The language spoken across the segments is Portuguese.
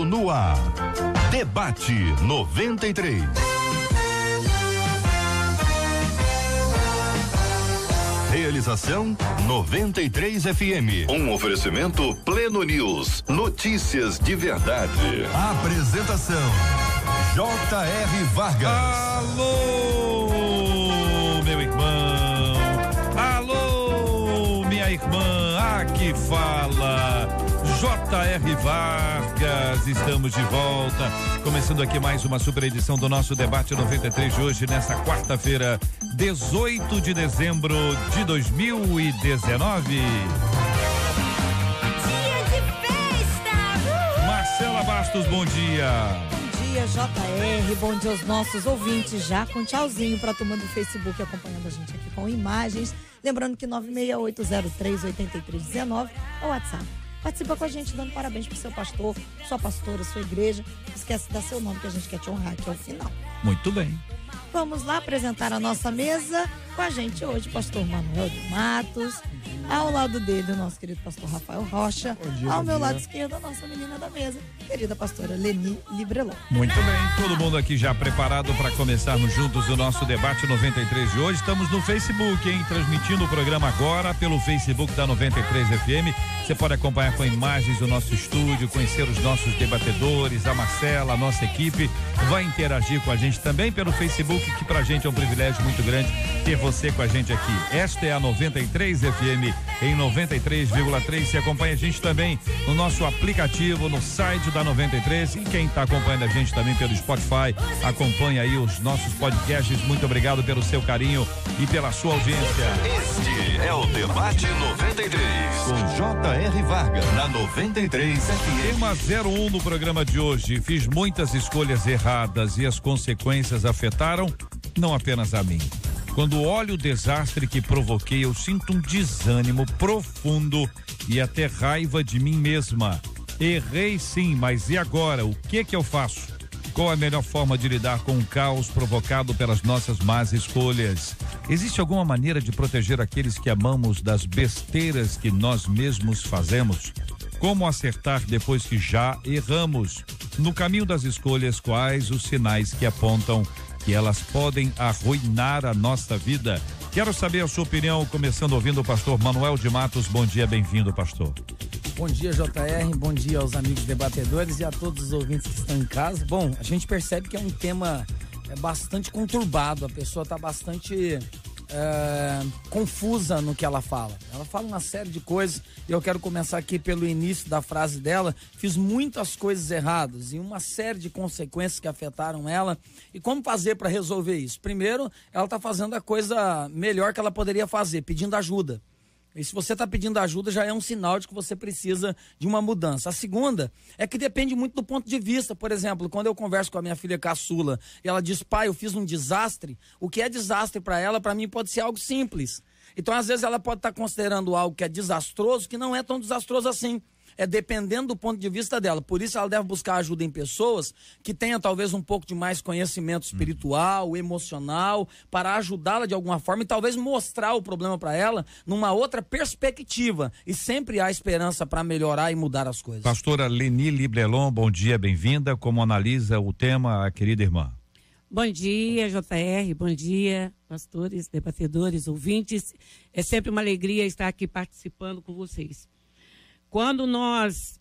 entrando no ar. Debate 93. Realização 93 FM. Um oferecimento Pleno News. Notícias de verdade. Apresentação J.R. Vargas. Alô! J.R. Vargas, estamos de volta. Começando aqui mais uma super edição do nosso debate 93 de hoje, nessa quarta-feira, 18 de dezembro de 2019. Marcela Bastos, bom dia. Bom dia, JR. Bom dia aos nossos ouvintes. Já com tchauzinho para a turma do Facebook acompanhando a gente aqui com imagens. Lembrando que 968038319 é o WhatsApp Participa com a gente dando parabéns pro seu pastor, sua pastora, sua igreja. Esquece de dar seu nome que a gente quer te honrar aqui ao final. Muito bem. Vamos lá apresentar a nossa mesa. Com a gente hoje, pastor Manuel de Matos. Ao lado dele, o nosso querido pastor Rafael Rocha. Dia, ao meu dia. lado esquerdo, a nossa menina da mesa, querida pastora Leni Librelon. Muito bem, todo mundo aqui já preparado para começarmos juntos o nosso debate 93 de hoje. Estamos no Facebook, hein? Transmitindo o programa agora pelo Facebook da 93 FM. Você pode acompanhar com imagens o nosso estúdio, conhecer os nossos debatedores, a Marcela, a nossa equipe. Vai interagir com a gente também pelo Facebook Facebook, que pra gente é um privilégio muito grande ter você com a gente aqui. Esta é a 93 FM em 93,3. Se acompanha a gente também no nosso aplicativo, no site da 93. E quem está acompanhando a gente também pelo Spotify, acompanha aí os nossos podcasts. Muito obrigado pelo seu carinho e pela sua audiência. Este é o Debate 93, com J.R. Varga, na 93 FM. Tema 01 no programa de hoje. Fiz muitas escolhas erradas e as consequências afetaram não apenas a mim. Quando olho o desastre que provoquei, eu sinto um desânimo profundo e até raiva de mim mesma. Errei sim, mas e agora? O que que eu faço? Qual a melhor forma de lidar com o caos provocado pelas nossas más escolhas? Existe alguma maneira de proteger aqueles que amamos das besteiras que nós mesmos fazemos? Como acertar depois que já erramos? No caminho das escolhas, quais os sinais que apontam que elas podem arruinar a nossa vida. Quero saber a sua opinião, começando ouvindo o pastor Manuel de Matos. Bom dia, bem-vindo, pastor. Bom dia, JR. Bom dia aos amigos debatedores e a todos os ouvintes que estão em casa. Bom, a gente percebe que é um tema é bastante conturbado, a pessoa está bastante é, confusa no que ela fala. Ela fala uma série de coisas e eu quero começar aqui pelo início da frase dela. Fiz muitas coisas erradas e uma série de consequências que afetaram ela. E como fazer para resolver isso? Primeiro, ela está fazendo a coisa melhor que ela poderia fazer, pedindo ajuda. E se você está pedindo ajuda, já é um sinal de que você precisa de uma mudança. A segunda é que depende muito do ponto de vista. Por exemplo, quando eu converso com a minha filha caçula e ela diz, pai, eu fiz um desastre, o que é desastre para ela, para mim, pode ser algo simples. Então, às vezes, ela pode estar tá considerando algo que é desastroso, que não é tão desastroso assim é dependendo do ponto de vista dela. Por isso ela deve buscar ajuda em pessoas que tenham talvez um pouco de mais conhecimento uhum. espiritual, uhum. emocional, para ajudá-la de alguma forma e talvez mostrar o problema para ela numa outra perspectiva. E sempre há esperança para melhorar e mudar as coisas. Pastora Leni Librelon, bom dia, bem-vinda. Como analisa o tema, a querida irmã? Bom dia, JR. Bom dia, pastores, debatedores, ouvintes. É sempre uma alegria estar aqui participando com vocês. Quando nós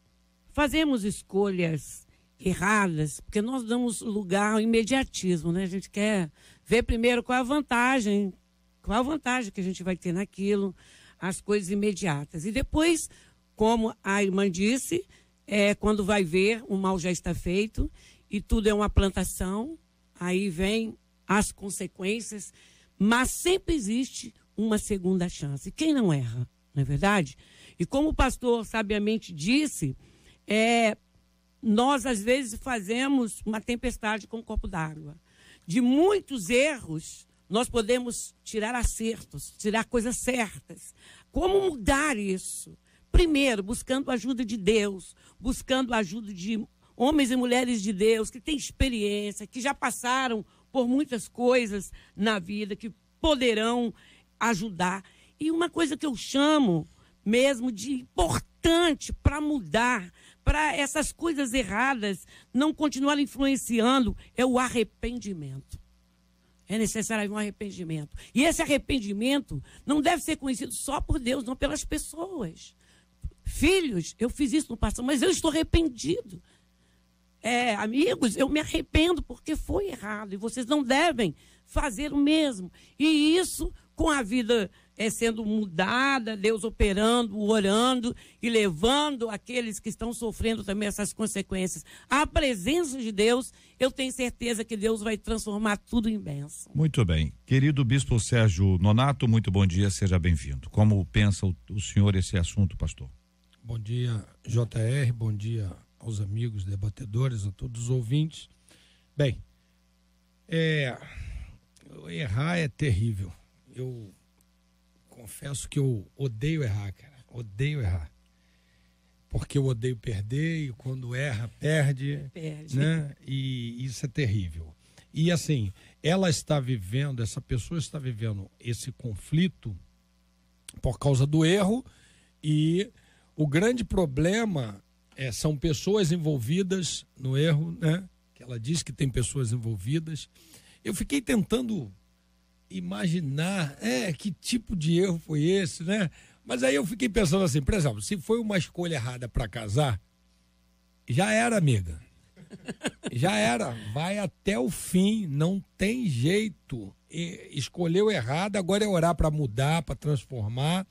fazemos escolhas erradas, porque nós damos lugar ao imediatismo, né? A gente quer ver primeiro qual é a vantagem, qual é a vantagem que a gente vai ter naquilo, as coisas imediatas. E depois, como a irmã disse, é, quando vai ver, o mal já está feito e tudo é uma plantação, aí vem as consequências, mas sempre existe uma segunda chance. Quem não erra, não é verdade? E como o pastor sabiamente disse, é, nós às vezes fazemos uma tempestade com um copo d'água. De muitos erros, nós podemos tirar acertos, tirar coisas certas. Como mudar isso? Primeiro, buscando a ajuda de Deus, buscando a ajuda de homens e mulheres de Deus que têm experiência, que já passaram por muitas coisas na vida, que poderão ajudar. E uma coisa que eu chamo mesmo de importante para mudar, para essas coisas erradas não continuarem influenciando, é o arrependimento. É necessário um arrependimento. E esse arrependimento não deve ser conhecido só por Deus, não pelas pessoas. Filhos, eu fiz isso no passado, mas eu estou arrependido. É, amigos, eu me arrependo porque foi errado e vocês não devem fazer o mesmo. E isso com a vida é sendo mudada, Deus operando, orando e levando aqueles que estão sofrendo também essas consequências. A presença de Deus, eu tenho certeza que Deus vai transformar tudo em bênção. Muito bem. Querido Bispo Sérgio Nonato, muito bom dia, seja bem-vindo. Como pensa o, o senhor esse assunto, pastor? Bom dia, JR, bom dia aos amigos debatedores, a todos os ouvintes. Bem, é, errar é terrível. Eu confesso que eu odeio errar, cara. Odeio errar. Porque eu odeio perder e quando erra, perde. Perde. Né? E isso é terrível. E assim, ela está vivendo, essa pessoa está vivendo esse conflito por causa do erro e o grande problema é, são pessoas envolvidas no erro, né? Que ela diz que tem pessoas envolvidas. Eu fiquei tentando imaginar é, que tipo de erro foi esse, né? Mas aí eu fiquei pensando assim, por exemplo, se foi uma escolha errada para casar, já era, amiga. Já era. Vai até o fim, não tem jeito. E escolheu errado, agora é orar para mudar, para transformar.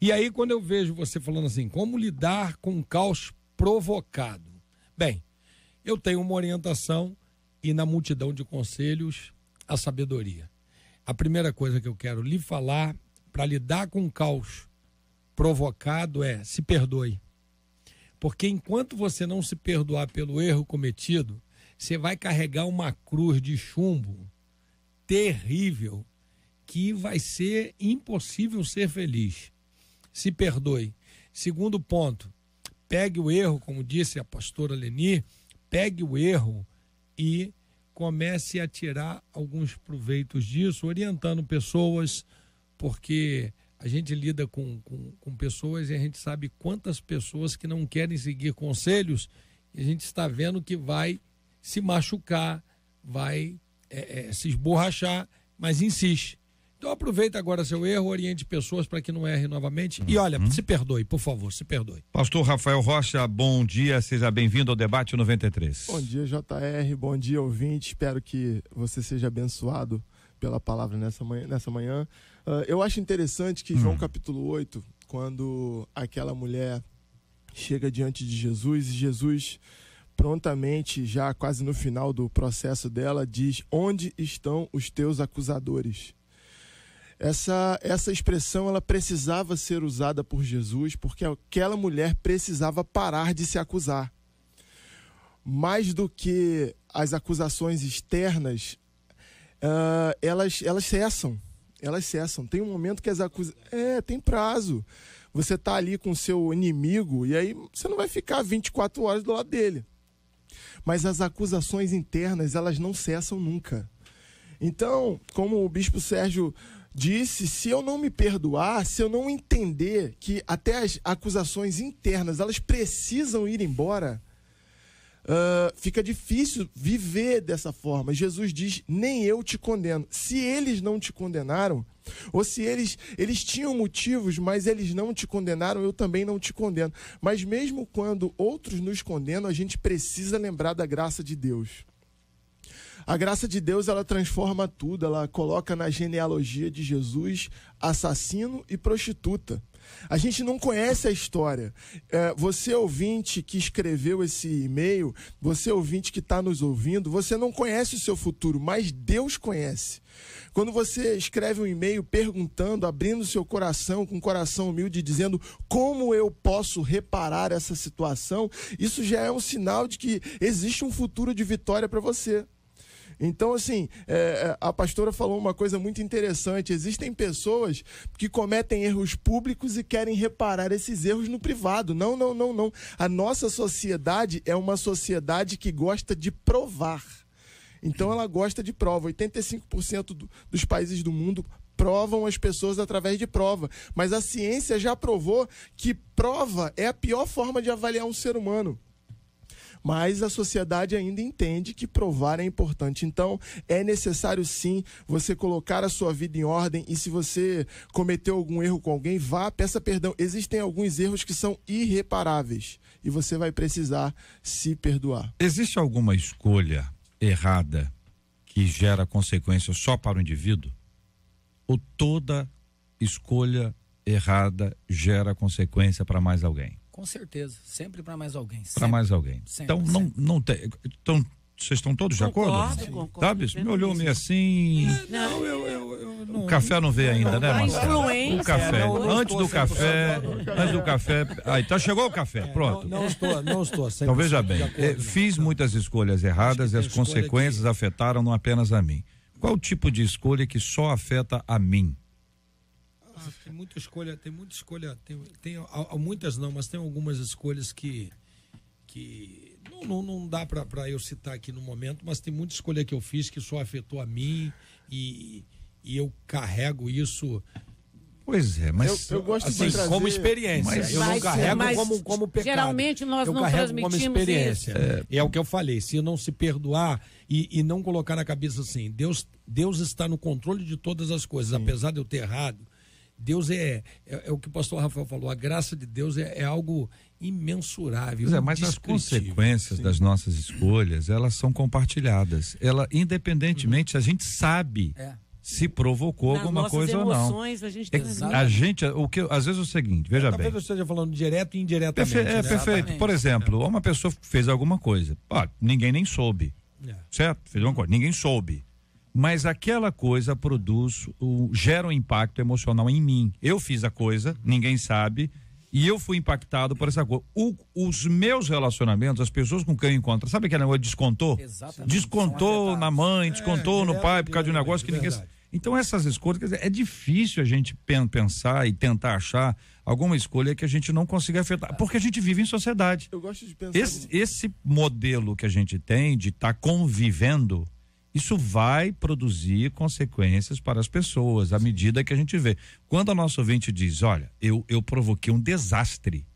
E aí, quando eu vejo você falando assim, como lidar com um caos provocado? Bem, eu tenho uma orientação e na multidão de conselhos, a sabedoria a primeira coisa que eu quero lhe falar para lidar com o caos provocado é se perdoe. Porque enquanto você não se perdoar pelo erro cometido, você vai carregar uma cruz de chumbo terrível que vai ser impossível ser feliz. Se perdoe. Segundo ponto, pegue o erro, como disse a pastora Leni, pegue o erro e comece a tirar alguns proveitos disso, orientando pessoas, porque a gente lida com, com, com, pessoas e a gente sabe quantas pessoas que não querem seguir conselhos e a gente está vendo que vai se machucar, vai é, é, se esborrachar, mas insiste. Então aproveita agora seu erro, oriente pessoas para que não erre novamente. E uhum. olha, se perdoe, por favor, se perdoe. Pastor Rafael Rocha, bom dia, seja bem-vindo ao debate 93. Bom dia, JR, bom dia, ouvinte. Espero que você seja abençoado pela palavra nessa manhã. Nessa manhã. Uh, eu acho interessante que hum. João capítulo 8, quando aquela mulher chega diante de Jesus e Jesus prontamente, já quase no final do processo dela, diz: Onde estão os teus acusadores? essa, essa expressão ela precisava ser usada por Jesus porque aquela mulher precisava parar de se acusar. Mais do que as acusações externas, uh, elas, elas cessam. Elas cessam. Tem um momento que as acusações. É, tem prazo. Você está ali com o seu inimigo e aí você não vai ficar 24 horas do lado dele. Mas as acusações internas, elas não cessam nunca. Então, como o bispo Sérgio disse: se eu não me perdoar, se eu não entender que até as acusações internas elas precisam ir embora, uh, fica difícil viver dessa forma. Jesus diz: nem eu te condeno. Se eles não te condenaram, ou se eles eles tinham motivos, mas eles não te condenaram, eu também não te condeno. Mas mesmo quando outros nos condenam, a gente precisa lembrar da graça de Deus. A graça de Deus, ela transforma tudo, ela coloca na genealogia de Jesus assassino e prostituta. A gente não conhece a história. É, você, ouvinte que escreveu esse e-mail, você, ouvinte que está nos ouvindo, você não conhece o seu futuro, mas Deus conhece. Quando você escreve um e-mail perguntando, abrindo seu coração, com um coração humilde, dizendo como eu posso reparar essa situação, isso já é um sinal de que existe um futuro de vitória para você. Então, assim, é, é, a pastora falou uma coisa muito interessante. Existem pessoas que cometem erros públicos e querem reparar esses erros no privado. Não, não, não, não. A nossa sociedade é uma sociedade que gosta de provar. Então ela gosta de prova. 85% do, dos países do mundo provam as pessoas através de prova. Mas a ciência já provou que prova é a pior forma de avaliar um ser humano mas a sociedade ainda entende que provar é importante. Então, é necessário sim você colocar a sua vida em ordem e se você cometeu algum erro com alguém, vá, peça perdão. Existem alguns erros que são irreparáveis e você vai precisar se perdoar. Existe alguma escolha errada que gera consequência só para o indivíduo? Ou toda escolha errada gera consequência para mais alguém? Com certeza, sempre para mais alguém. Para mais alguém. Sempre, então sempre. não não tem, então vocês estão todos concordo, de acordo? Sim. Concordo, Sabe? Me olhou meio assim. É, é, não, eu, é. eu, eu não, O café não veio ainda, não, né, Marcelo? O café. antes do café. Antes do café. aí então chegou o café. Pronto. Não, estou, não estou. Então veja bem. Acordo, eh, fiz não. muitas escolhas erradas e as consequências que... afetaram não apenas a mim. Qual o tipo de escolha que só afeta a mim? Ah, tem muita escolha, tem muita escolha, tem, tem muitas não, mas tem algumas escolhas que que não, não, não dá para eu citar aqui no momento, mas tem muita escolha que eu fiz que só afetou a mim e, e eu carrego isso Pois é, mas eu, eu gosto assim, de trazer... como experiência. Mas, eu não carrego como, como pecado. Geralmente nós eu não carrego transmitimos como experiência. Isso. É... é o que eu falei. Se não se perdoar e, e não colocar na cabeça assim, Deus, Deus está no controle de todas as coisas. Sim. Apesar de eu ter errado, Deus é, é, é, o que o pastor Rafael falou, a graça de Deus é, é algo imensurável. É, mas as consequências Sim. das nossas escolhas, elas são compartilhadas. Ela, independentemente, a gente sabe é. se provocou Nas alguma coisa emoções, ou não. A gente, é, a gente, o que às vezes é o seguinte, veja bem. Talvez você esteja falando direto e indiretamente. Perfe... É, né? perfeito. Por exemplo, uma pessoa fez alguma coisa, ah, ninguém nem soube, é. certo? Fez alguma coisa, ninguém soube mas aquela coisa produz, o, gera um impacto emocional em mim. Eu fiz a coisa, ninguém sabe, e eu fui impactado por essa coisa. O, os meus relacionamentos, as pessoas com quem eu encontro, sabe aquele negócio descontou? Exatamente. Descontou na mãe, descontou é, no é pai por causa de um negócio que ninguém. É então essas escolhas, dizer, é difícil a gente pensar e tentar achar alguma escolha que a gente não consiga afetar, porque a gente vive em sociedade. Eu gosto de pensar. Esse, esse modelo que a gente tem de estar tá convivendo isso vai produzir consequências para as pessoas à medida que a gente vê. Quando o nosso ouvinte diz, olha, eu, eu provoquei um desastre,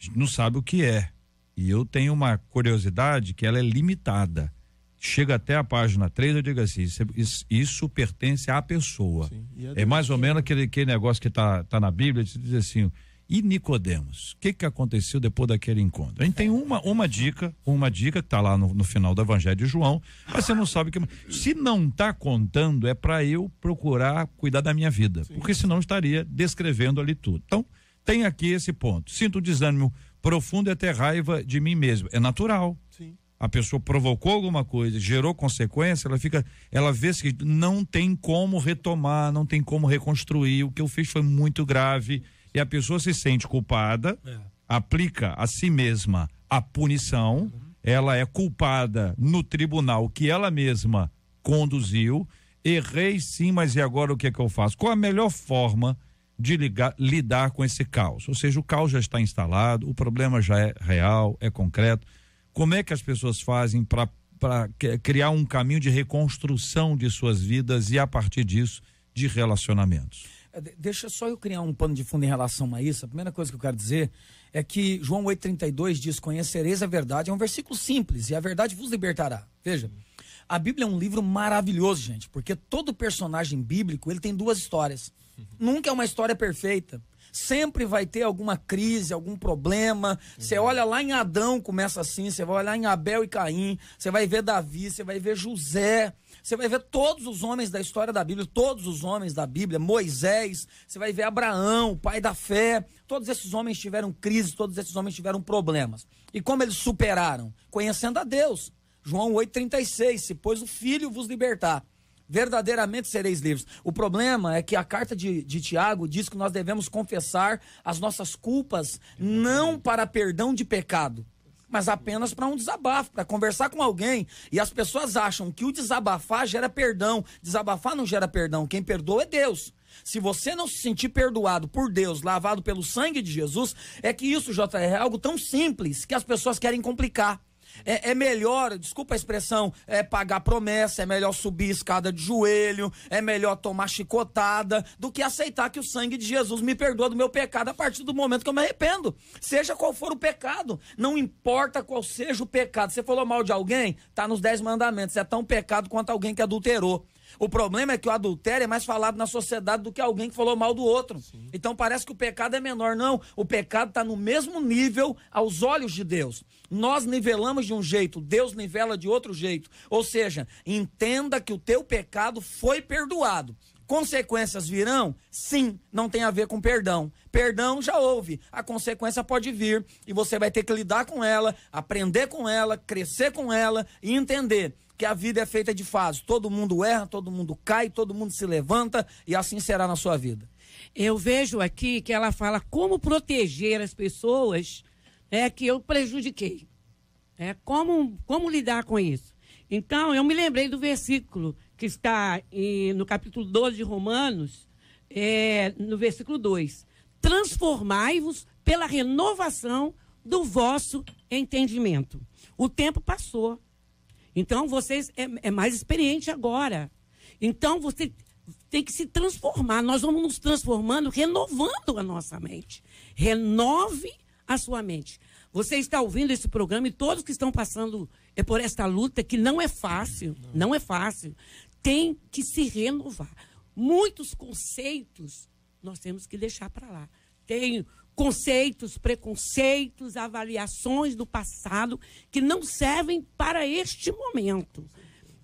a gente não sabe o que é. E eu tenho uma curiosidade que ela é limitada. Chega até a página 3, eu digo assim, é, isso, isso pertence à pessoa. Sim, é mais ou menos aquele, aquele negócio que está tá na Bíblia, diz assim, e Nicodemos, o que, que aconteceu depois daquele encontro? A gente tem uma, uma dica, uma dica que está lá no, no, final do Evangelho de João, mas você não sabe que. Se não está contando, é para eu procurar cuidar da minha vida, Sim. porque senão estaria descrevendo ali tudo. Então, tem aqui esse ponto. Sinto desânimo profundo e até raiva de mim mesmo. É natural. Sim. A pessoa provocou alguma coisa, gerou consequência, ela fica, ela vê que não tem como retomar, não tem como reconstruir. O que eu fiz foi muito grave e a pessoa se sente culpada, é. aplica a si mesma a punição, uhum. ela é culpada no tribunal que ela mesma conduziu. Errei sim, mas e agora o que é que eu faço? Qual a melhor forma de ligar, lidar com esse caos? Ou seja, o caos já está instalado, o problema já é real, é concreto. Como é que as pessoas fazem para criar um caminho de reconstrução de suas vidas e, a partir disso, de relacionamentos? É, deixa só eu criar um pano de fundo em relação a isso. A primeira coisa que eu quero dizer é que João 8,32 diz: Conhecereis a verdade. É um versículo simples e a verdade vos libertará. Veja, a Bíblia é um livro maravilhoso, gente, porque todo personagem bíblico ele tem duas histórias. Uhum. Nunca é uma história perfeita. Sempre vai ter alguma crise, algum problema. Você uhum. olha lá em Adão, começa assim. Você vai olhar em Abel e Caim. Você vai ver Davi, você vai ver José. Você vai ver todos os homens da história da Bíblia, todos os homens da Bíblia, Moisés, você vai ver Abraão, pai da fé. Todos esses homens tiveram crise, todos esses homens tiveram problemas. E como eles superaram? Conhecendo a Deus. João 8,36: Se pois o filho vos libertar, verdadeiramente sereis livres. O problema é que a carta de, de Tiago diz que nós devemos confessar as nossas culpas não para perdão de pecado mas apenas para um desabafo, para conversar com alguém. E as pessoas acham que o desabafar gera perdão. Desabafar não gera perdão. Quem perdoa é Deus. Se você não se sentir perdoado por Deus, lavado pelo sangue de Jesus, é que isso, JR, é algo tão simples que as pessoas querem complicar. É, é, melhor, desculpa a expressão, é pagar promessa, é melhor subir escada de joelho, é melhor tomar chicotada, do que aceitar que o sangue de Jesus me perdoa do meu pecado a partir do momento que eu me arrependo. Seja qual for o pecado, não importa qual seja o pecado. Você falou mal de alguém, tá nos dez mandamentos. É tão pecado quanto alguém que adulterou. O problema é que o adultério é mais falado na sociedade do que alguém que falou mal do outro. Sim. Então parece que o pecado é menor. Não, o pecado está no mesmo nível aos olhos de Deus. Nós nivelamos de um jeito, Deus nivela de outro jeito. Ou seja, entenda que o teu pecado foi perdoado. Consequências virão? Sim, não tem a ver com perdão. Perdão já houve, a consequência pode vir e você vai ter que lidar com ela, aprender com ela, crescer com ela e entender que a vida é feita de fases. Todo mundo erra, todo mundo cai, todo mundo se levanta e assim será na sua vida. Eu vejo aqui que ela fala como proteger as pessoas né, que eu prejudiquei. É, como, como lidar com isso? Então, eu me lembrei do versículo que está em, no capítulo 12 de Romanos, é, no versículo 2. Transformai-vos pela renovação do vosso entendimento. O tempo passou. Então, vocês é, é mais experiente agora. Então, você tem que se transformar. Nós vamos nos transformando, renovando a nossa mente. Renove a sua mente. Você está ouvindo esse programa e todos que estão passando é, por esta luta, que não é fácil, não, não é fácil, tem que se renovar. Muitos conceitos nós temos que deixar para lá. Tem conceitos, preconceitos, avaliações do passado que não servem para este momento.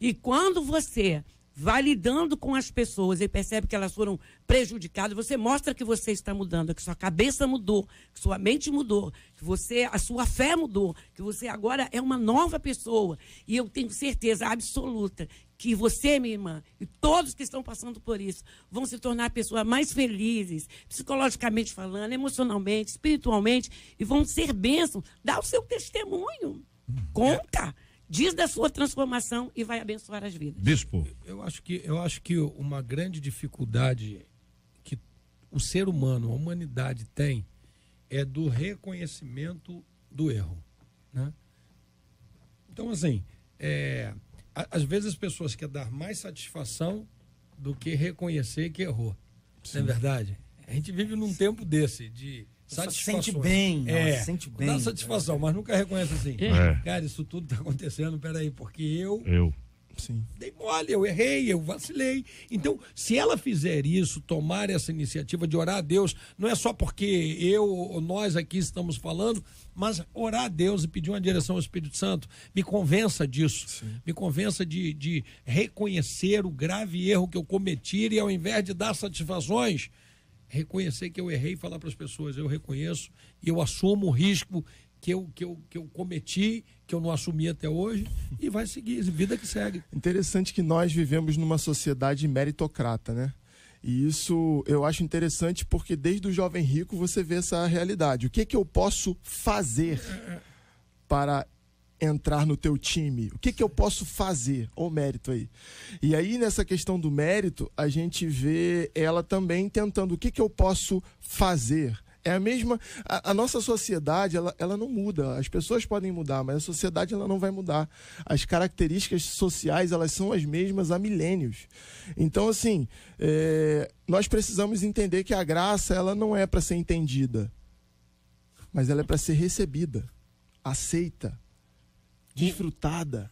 E quando você vai lidando com as pessoas e percebe que elas foram prejudicadas, você mostra que você está mudando, que sua cabeça mudou, que sua mente mudou, que você, a sua fé mudou, que você agora é uma nova pessoa. E eu tenho certeza absoluta que você, minha irmã, e todos que estão passando por isso, vão se tornar pessoas mais felizes, psicologicamente falando, emocionalmente, espiritualmente, e vão ser bênçãos. Dá o seu testemunho. Hum. Conta. Diz da sua transformação e vai abençoar as vidas. Bispo. Eu acho que, eu acho que uma grande dificuldade que o ser humano, a humanidade tem é do reconhecimento do erro. Né? Então, assim, é, às vezes as pessoas querem dar mais satisfação do que reconhecer que errou. Sim. Não é verdade? A gente vive num tempo desse, de Satisfações. É. Se sente bem, é, ela se sente bem. Dá satisfação, mas nunca reconhece assim. É. Cara, isso tudo tá acontecendo, peraí, porque eu. Eu. Sim. Dei mole, eu errei, eu vacilei. Então, se ela fizer isso, tomar essa iniciativa de orar a Deus, não é só porque eu ou nós aqui estamos falando, mas orar a Deus e pedir uma direção ao Espírito Santo, me convença disso. Sim. Me convença de, de reconhecer o grave erro que eu cometi e ao invés de dar satisfações, reconhecer que eu errei e falar para as pessoas, eu reconheço e eu assumo o risco que eu, que, eu, que eu cometi, que eu não assumi até hoje, e vai seguir, vida que segue. Interessante que nós vivemos numa sociedade meritocrata, né? E isso eu acho interessante porque desde o jovem rico você vê essa realidade. O que, é que eu posso fazer é, é. para entrar no teu time? O que, que eu posso fazer? o mérito aí. E aí, nessa questão do mérito, a gente vê ela também tentando o que, que eu posso fazer. É a mesma. A, a, nossa sociedade, ela, ela não muda. As pessoas podem mudar, mas a sociedade ela não vai mudar. As características sociais, elas são as mesmas há milênios. Então, assim, é, nós precisamos entender que a graça, ela não é para ser entendida, mas ela é para ser recebida, aceita, desfrutada.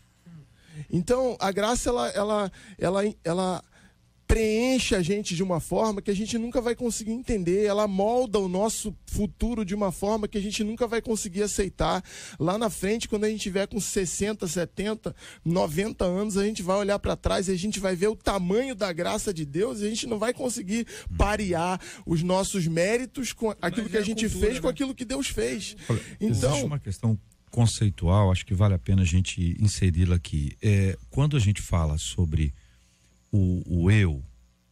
Então, a graça, ela, ela, ela, ela preenche a gente de uma forma que a gente nunca vai conseguir entender, ela molda o nosso futuro de uma forma que a gente nunca vai conseguir aceitar. Lá na frente, quando a gente tiver com 60, 70, 90 anos, a gente vai olhar para trás e a gente vai ver o tamanho da graça de Deus e a gente não vai conseguir parear os nossos méritos com aquilo que a é gente fez com né? aquilo que Deus fez. então, existe uma questão conceitual, acho que vale a pena a gente inseri-la aqui. É, quando a gente fala sobre o, o eu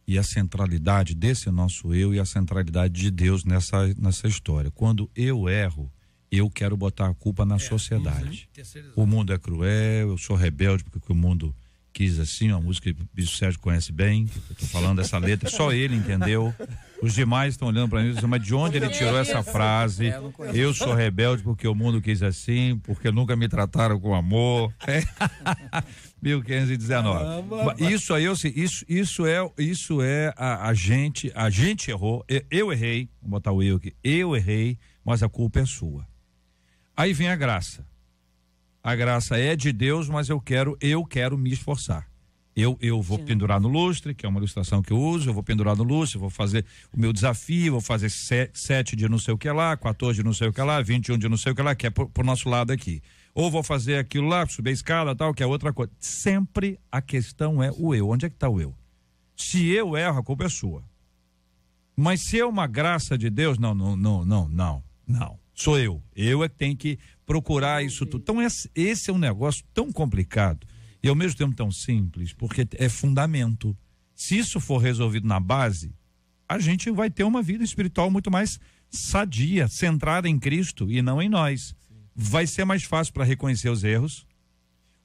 e a centralidade desse nosso eu e a centralidade de Deus nessa, nessa história, quando eu erro, eu quero botar a culpa na é, sociedade. Uhum. O mundo é cruel, eu sou rebelde porque o mundo quis assim, uma música que o Bispo Sérgio conhece bem. Eu tô falando dessa letra, só ele entendeu. Os demais estão olhando para mim, mas de onde ele tirou essa frase? É, eu, sou rebelde porque o mundo quis assim, porque nunca me trataram com amor. É. 1519. Ah, isso aí, eu, isso, isso é, isso é a, a gente, a gente errou, eu, eu errei, vou botar o eu aqui, eu errei, mas a culpa é sua. Aí vem a graça a graça é de Deus, mas eu quero, eu quero me esforçar. Eu, eu vou Sim. pendurar no lustre, que é uma ilustração que eu uso, eu vou pendurar no lustre, vou fazer o meu desafio, vou fazer sete de não sei o que lá, 14 de não sei o que lá, 21 de não sei o que lá, que é pro, pro nosso lado aqui. Ou vou fazer aquilo lá, subir a escada tal, que é outra coisa. Sempre a questão é o eu. Onde é que está o eu? Se eu erro, a culpa é sua. Mas se é uma graça de Deus, não, não, não, não, não, não sou eu. Eu é que tenho que procurar isso tudo. Então, esse é um negócio tão complicado e ao mesmo tempo tão simples, porque é fundamento. Se isso for resolvido na base, a gente vai ter uma vida espiritual muito mais sadia, centrada em Cristo e não em nós. Vai ser mais fácil para reconhecer os erros.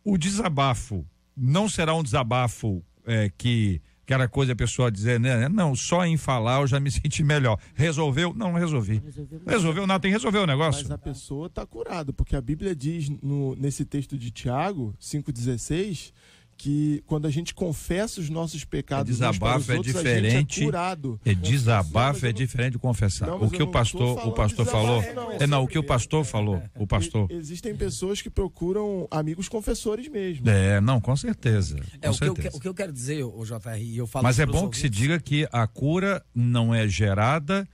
O desabafo não será um desabafo é, que que era coisa a pessoa dizer, né, né? Não, só em falar eu já me senti melhor. Resolveu? Não, não resolvi. Resolveu, resolveu nada, tem que resolver o negócio. Mas a pessoa está curada, porque a Bíblia diz no, nesse texto de Tiago 5,16 que quando a gente confessa os nossos pecados, é desabafo é outros, é diferente. É, curado. é desabafo é não, é diferente de confessar. Não, o que o pastor, o pastor falou, é não, o que o pastor falou, o pastor. Existem pessoas que procuram amigos confessores mesmo. É, não, com certeza. Com é, o, certeza. Que eu, o que eu quero dizer, o JR, eu falo Mas é bom ouvintes. que se diga que a cura não é gerada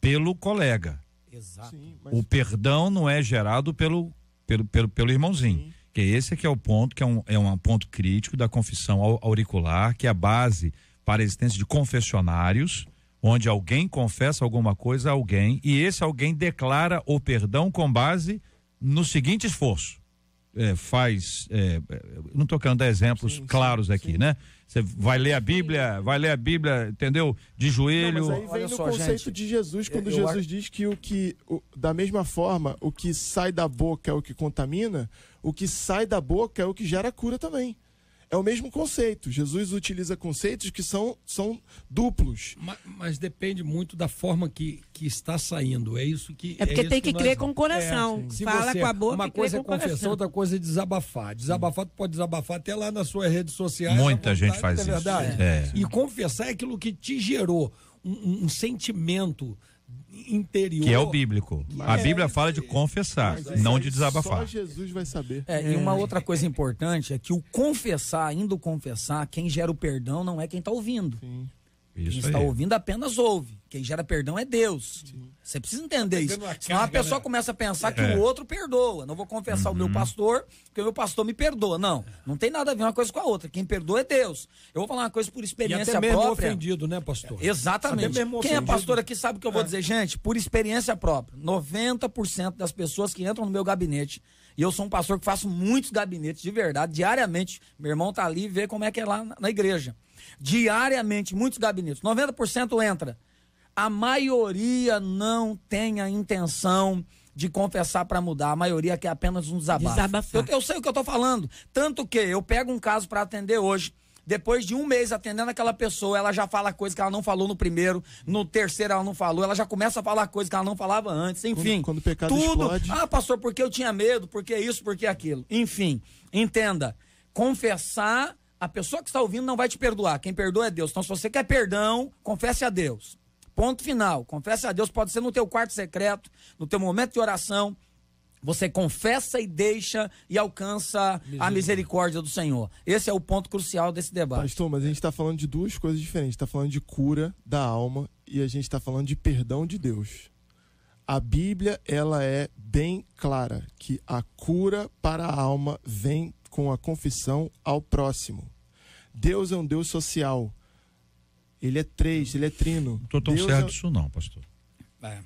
pelo colega. Exato. Sim, mas... O perdão não é gerado pelo pelo pelo, pelo irmãozinho. Sim que esse é que é o ponto, que é um, é um ponto crítico da confissão auricular, que é a base para a existência de confessionários, onde alguém confessa alguma coisa a alguém e esse alguém declara o perdão com base no seguinte esforço. É, faz. É, é não estou querendo dar exemplos sim, claros sim, aqui, sim. né? Você vai ler a Bíblia, vai ler a Bíblia, entendeu? De joelho. Não, mas aí vem Olha no só, conceito gente, de Jesus, quando eu, Jesus eu... diz que o que. O, da mesma forma, o que sai da boca é o que contamina o que sai da boca é o que gera cura também. É o mesmo conceito. Jesus utiliza conceitos que são, são duplos. Mas, mas depende muito da forma que, que está saindo. É isso que. É porque é tem que, que crer nós... com o é, coração. É, Fala você, com a boca. Uma coisa é confessar, outra coisa é desabafar. Desabafar, tu pode desabafar até lá nas suas redes sociais. Muita gente faz é isso. Verdade. É. E confessar é aquilo que te gerou um, um sentimento interior. Que é o bíblico. Mas, a Bíblia é. fala de confessar, não é de desabafar. Só Jesus vai saber. É, e uma outra coisa importante é que o confessar, indo confessar, quem gera o perdão não é quem está ouvindo. Sim. Isso Quem está aí. ouvindo apenas ouve. Quem gera perdão é Deus. Sim. Você precisa entender tá isso. Senão carga, a pessoa né? começa a pensar é. que o outro perdoa. Não vou confessar uhum. o meu uhum. pastor, porque o meu pastor me perdoa. Não, não tem nada a ver uma coisa com a outra. Quem perdoa é Deus. Eu vou falar uma coisa por experiência e até mesmo própria. ofendido, né, pastor? Exatamente. Quem é pastor aqui sabe o que eu vou é. dizer, gente, por experiência própria. 90% das pessoas que entram no meu gabinete e eu sou um pastor que faço muitos gabinetes de verdade, diariamente. Meu irmão tá ali e vê como é que é lá na igreja diariamente muitos gabinetes. 90% entra. A maioria não tem a intenção de confessar para mudar. A maioria quer apenas um desabafo. Desabafar. Eu, eu sei o que eu estou falando. Tanto que eu pego um caso para atender hoje. Depois de um mês atendendo aquela pessoa, ela já fala coisa que ela não falou no primeiro, no terceiro ela não falou, ela já começa a falar coisa que ela não falava antes, enfim. Quando, quando o pecado tudo. Explode. Ah, pastor, porque eu tinha medo, porque isso, porque aquilo. Enfim, entenda. Confessar a pessoa que está ouvindo não vai te perdoar. Quem perdoa é Deus. Então, se você quer perdão, confesse a Deus. Ponto final. Confesse a Deus. Pode ser no teu quarto secreto, no teu momento de oração. Você confessa e deixa e alcança a misericórdia do Senhor. Esse é o ponto crucial desse debate. Pastor, mas a gente está falando de duas coisas diferentes. Está falando de cura da alma e a gente está falando de perdão de Deus. A Bíblia ela é bem clara que a cura para a alma vem com a confissão ao próximo. Deus é um Deus social. Ele é três, ele é trino. Não estou tão Deus certo é... disso, não, pastor. É.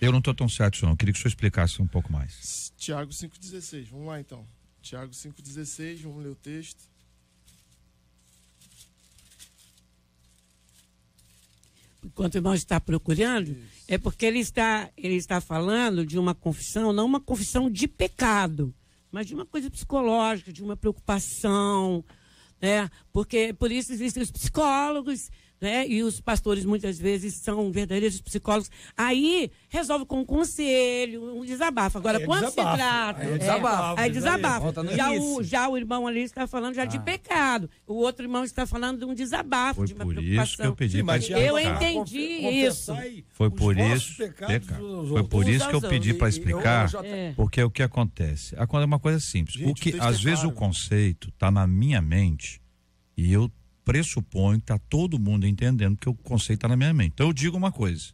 Eu não estou tão certo disso, não. queria que o senhor explicasse um pouco mais. Tiago 5,16. Vamos lá, então. Tiago 5,16. Vamos ler o texto. Enquanto nós está procurando, Isso. é porque ele está, ele está falando de uma confissão, não uma confissão de pecado, mas de uma coisa psicológica, de uma preocupação, né? Porque por isso existem os psicólogos, né? E os pastores muitas vezes são verdadeiros psicólogos. Aí resolve com um conselho, um desabafo. Agora, aí é quando desabafo. se trata. Aí é, é desabafo. É, aí né? desabafo. Já, o, já o irmão ali está falando já ah. de pecado. O outro irmão está falando de um desabafo, Foi de uma por preocupação. Isso que eu pedi para explicar. Eu entendi isso. Foi por isso. Foi por isso que eu pedi para explicar. É. Porque é o que acontece? É uma coisa simples. Gente, o que, às vezes o conceito está na minha mente e eu pressupõe que está todo mundo entendendo que o conceito está na minha mente. Então eu digo uma coisa.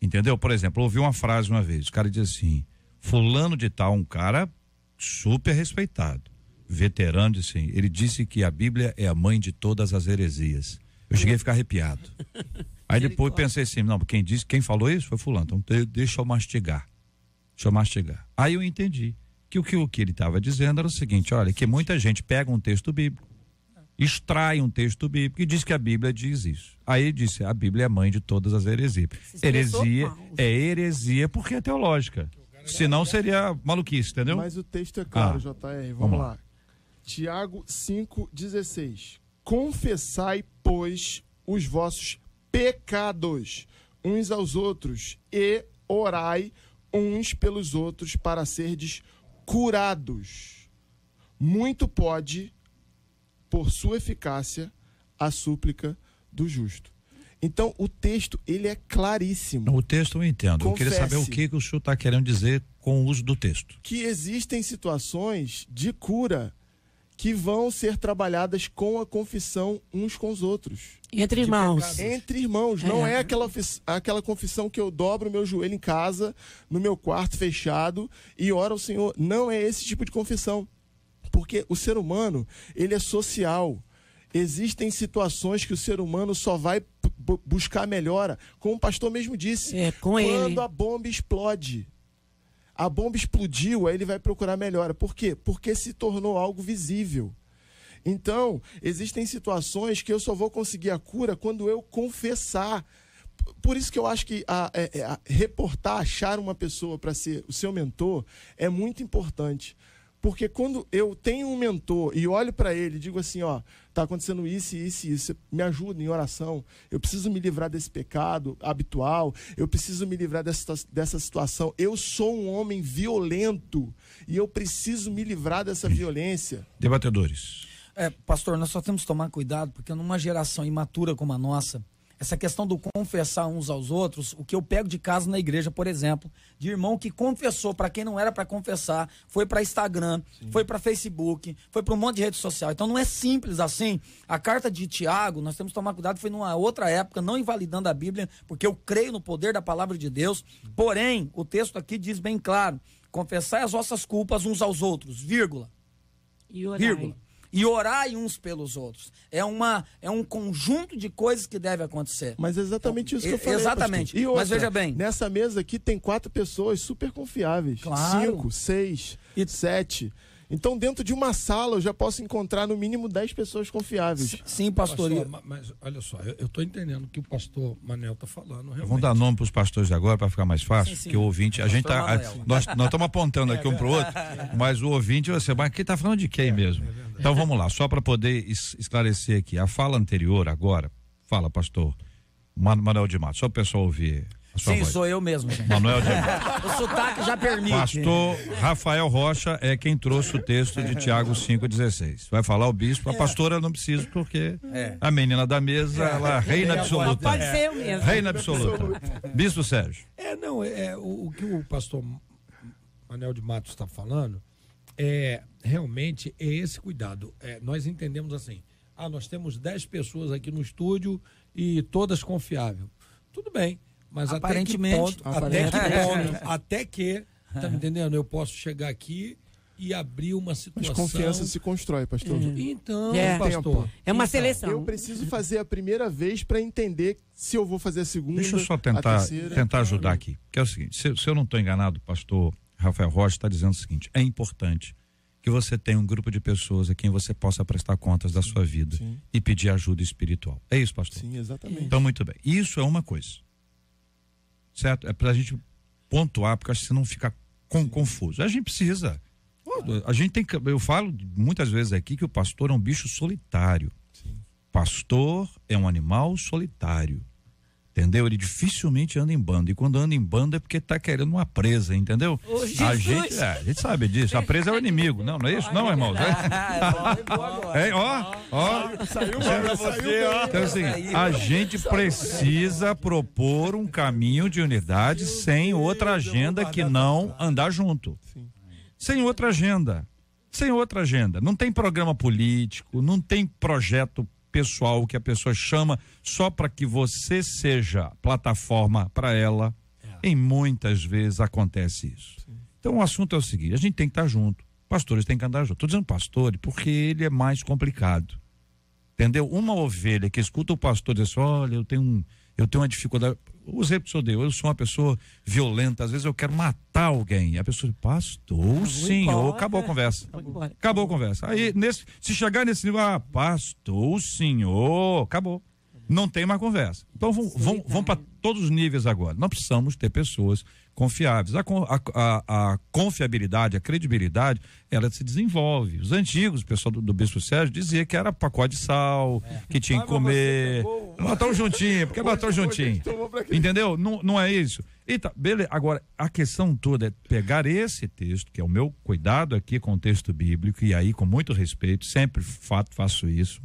Entendeu? Por exemplo, eu ouvi uma frase uma vez, o cara diz assim: fulano de tal, um cara super respeitado, veterano, assim, ele disse que a Bíblia é a mãe de todas as heresias. Eu cheguei a ficar arrepiado. Aí depois pensei assim, não, quem disse, quem falou isso foi fulano. Então deixa eu mastigar. Deixa eu mastigar. Aí eu entendi que o que, o que ele estava dizendo era o seguinte, olha, que muita gente pega um texto bíblico, extrai um texto bíblico e diz que a Bíblia diz isso. Aí ele disse, a Bíblia é a mãe de todas as heresias. Heresia é heresia porque é teológica. Senão seria maluquice, entendeu? Mas o texto é claro, ah, JR. Vamos, vamos lá. lá. Tiago 5,16. Confessai, pois, os vossos pecados uns aos outros e orai uns pelos outros para serdes curados. Muito pode por sua eficácia, a súplica do justo. Então, o texto, ele é claríssimo. o texto eu entendo. Confesse eu queria saber o que, que o senhor está querendo dizer com o uso do texto. Que existem situações de cura que vão ser trabalhadas com a confissão uns com os outros. Entre irmãos. Entre irmãos. É. Não é, é aquela, aquela confissão que eu dobro meu joelho em casa, no meu quarto fechado, e oro ao Senhor. Não é esse tipo de confissão porque o ser humano, ele é social. Existem situações que o ser humano só vai buscar melhora, como o pastor mesmo disse, é, quando ele. a bomba explode. A bomba explodiu, aí ele vai procurar melhora. Por quê? Porque se tornou algo visível. Então, existem situações que eu só vou conseguir a cura quando eu confessar. Por isso que eu acho que a, a, é, é, a reportar, achar uma pessoa para ser o seu mentor é muito importante. Porque quando eu tenho um mentor e olho para ele e digo assim, ó, tá acontecendo isso, isso, isso, me ajuda em oração. Eu preciso me livrar desse pecado habitual, eu preciso me livrar dessa, dessa situação. Eu sou um homem violento e eu preciso me livrar dessa violência. Debatedores. É, pastor, nós só temos que tomar cuidado, porque numa geração imatura como a nossa, essa questão do confessar uns aos outros, o que eu pego de caso na igreja, por exemplo, de irmão que confessou para quem não era para confessar, foi para Instagram, Sim. foi para Facebook, foi para um monte de rede social. Então não é simples assim. A carta de Tiago, nós temos que tomar cuidado, foi numa outra época, não invalidando a Bíblia, porque eu creio no poder da palavra de Deus. Porém, o texto aqui diz bem claro: confessai as vossas culpas uns aos outros, vírgula. E orai. Vírgula e orai uns pelos outros. É, uma, é um conjunto de coisas que deve acontecer. Mas é exatamente então, isso que eu falei. Exatamente. Outra, Mas veja bem. Nessa mesa aqui tem quatro pessoas super confiáveis. Claro. Cinco, seis, e... sete. Então, dentro de uma sala, eu já posso encontrar no mínimo 10 pessoas confiáveis. Sim, pastor. pastor mas olha só, eu estou entendendo o que o pastor Manel está falando. Realmente. Vamos dar nome para os pastores agora para ficar mais fácil, sim, sim. que o ouvinte, a gente tá, a, nós nós estamos apontando aqui um para o outro, é mas o ouvinte, você vai, Quem está falando de quem é, é mesmo? então vamos lá, só para poder esclarecer aqui. A fala anterior agora, fala pastor Manuel de Matos, só o pessoal ouvir Sim, sou eu mesmo, gente. Manuel de O sotaque já permite. Pastor Rafael Rocha é quem trouxe o texto de Tiago 5,16. Vai falar o bispo. A é. pastora não precisa, porque é. a menina da mesa, ela é reina absoluta. Pode ser eu mesmo. Reina absoluta. Bispo Sérgio. É, não, é, o, o que o pastor Manuel de Matos está falando é realmente é esse cuidado. É, nós entendemos assim. Ah, nós temos 10 pessoas aqui no estúdio e todas confiáveis. Tudo bem. Mas aparentemente. Até que ponto, até que, tá me entendendo? Eu posso chegar aqui e abrir uma situação. Mas confiança se constrói, pastor. É. É. Então, é. pastor. É uma então, seleção. Eu preciso fazer a primeira vez para entender se eu vou fazer a segunda. Deixa eu só tentar, tentar ajudar aqui. Que é o seguinte: se, se eu não estou enganado, pastor Rafael Rocha está dizendo o seguinte: é importante que você tenha um grupo de pessoas a quem você possa prestar contas da sua vida sim. e pedir ajuda espiritual. É isso, pastor? Sim, exatamente. Então, muito bem. Isso é uma coisa certo? É para a gente pontuar, porque acho que não fica com, confuso. A gente precisa. A gente tem eu falo muitas vezes aqui que o pastor é um bicho solitário. Sim. Pastor é um animal solitário. Entendeu? Ele dificilmente anda em banda. E quando anda em banda é porque está querendo uma presa, entendeu? Oh, a, gente, é, a gente sabe disso. A presa é o inimigo. Não, não é isso, não, irmão. Ah, é, é, é ó, ó. Saiu Então, assim, a gente precisa propor um caminho de unidade sem outra agenda que não andar junto. Sem outra agenda sem outra agenda. Não tem programa político, não tem projeto pessoal, o que a pessoa chama, só para que você seja plataforma para ela. É. Em muitas vezes acontece isso. Sim. Então o assunto é o seguinte: a gente tem que estar tá junto. Pastores têm que andar junto. Estou dizendo pastores porque ele é mais complicado. Entendeu? Uma ovelha que escuta o pastor diz assim: olha, eu tenho um eu tenho uma dificuldade. O exemplo que deu, eu sou uma pessoa violenta, às vezes eu quero matar alguém. A pessoa diz, pastor, o senhor, acabou a conversa. Acabou a conversa. Aí, nesse, se chegar nesse nível, ah, pastor, o senhor, acabou. Não tem mais conversa. Então vamos, vamos, vão para todos os níveis agora. Nós precisamos ter pessoas confiáveis. A, a, a, confiabilidade, a credibilidade, ela se desenvolve. Os antigos, o pessoal do, do Bispo Sérgio, dizia que era pacote de sal, é. que tinha que comer. Matar um juntinho, porque matar um juntinho. Entendeu? Não, não é isso. Eita, tá, beleza. Agora, a questão toda é pegar esse texto, que é o meu cuidado aqui com o texto bíblico, e aí, com muito respeito, sempre faço isso,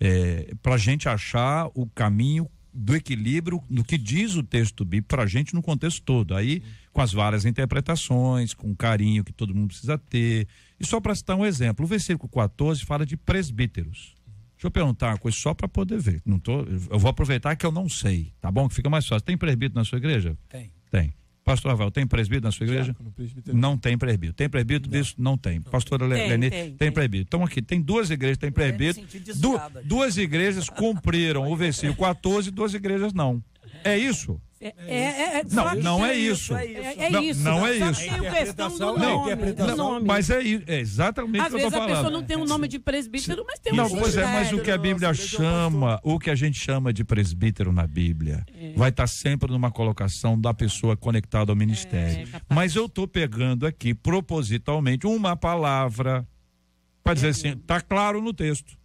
é, para a gente achar o caminho do equilíbrio no que diz o texto bíblico para a gente no contexto todo. Aí, com as várias interpretações, com o carinho que todo mundo precisa ter. E só para citar um exemplo, o versículo 14 fala de presbíteros. Deixa eu perguntar uma coisa só para poder ver. Não tô, eu vou aproveitar que eu não sei, tá bom? Que fica mais fácil. Tem presbítero na sua igreja? Tem. Tem. Pastor Aval, tem presbítero na sua igreja? Diácono, não tem presbítero. Tem presbítero não. disso? Não tem. Pastor Pastora tem, tem, tem, tem presbítero. Então aqui, tem duas igrejas, tem é presbítero. du, duas igrejas cumpriram o versículo 14 e duas igrejas não. É isso? É, é, é, é não, não é, é isso. É isso. Não, é isso. Não, é isso. nome, não, mas é, exatamente o que eu tô falando. Às vezes a pessoa não tem o um nome de presbítero, mas tem um Não, pois é, mas o que a Bíblia Nossa, chama, o que a gente chama de presbítero na Bíblia, vai estar tá sempre numa colocação da pessoa conectada ao ministério. mas eu tô pegando aqui propositalmente uma palavra para dizer assim, Está claro no texto.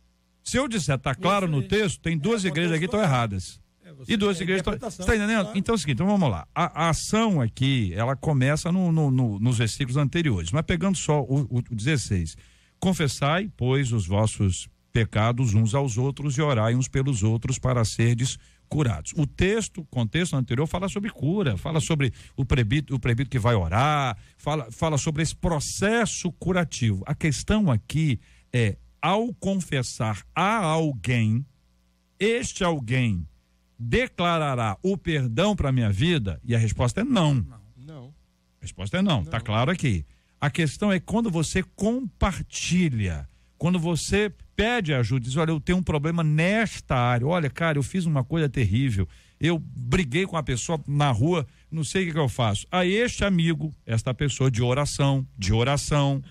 Se eu disser está claro no texto, tem duas igrejas aqui que estão erradas. É, e duas igrejas. Está entendendo? Claro. Então é o seguinte, então vamos lá. A, a ação aqui, ela começa no, no, no, nos versículos anteriores, mas pegando só o, o 16. Confessai, pois, os vossos pecados uns aos outros e orai uns pelos outros para serdes curados. O texto, contexto anterior, fala sobre cura, fala sobre o prebito, o prebito que vai orar, fala, fala sobre esse processo curativo. A questão aqui é, ao confessar a alguém, este alguém declarará o perdão para minha vida? E a resposta é não. Não. não. A resposta é não, tá não. tá claro aqui. A questão é quando você compartilha, quando você pede ajuda, diz: olha, eu tenho um problema nesta área, olha, cara, eu fiz uma coisa terrível, eu briguei com a pessoa na rua, não sei o que, que eu faço. A este amigo, esta pessoa de oração, de oração,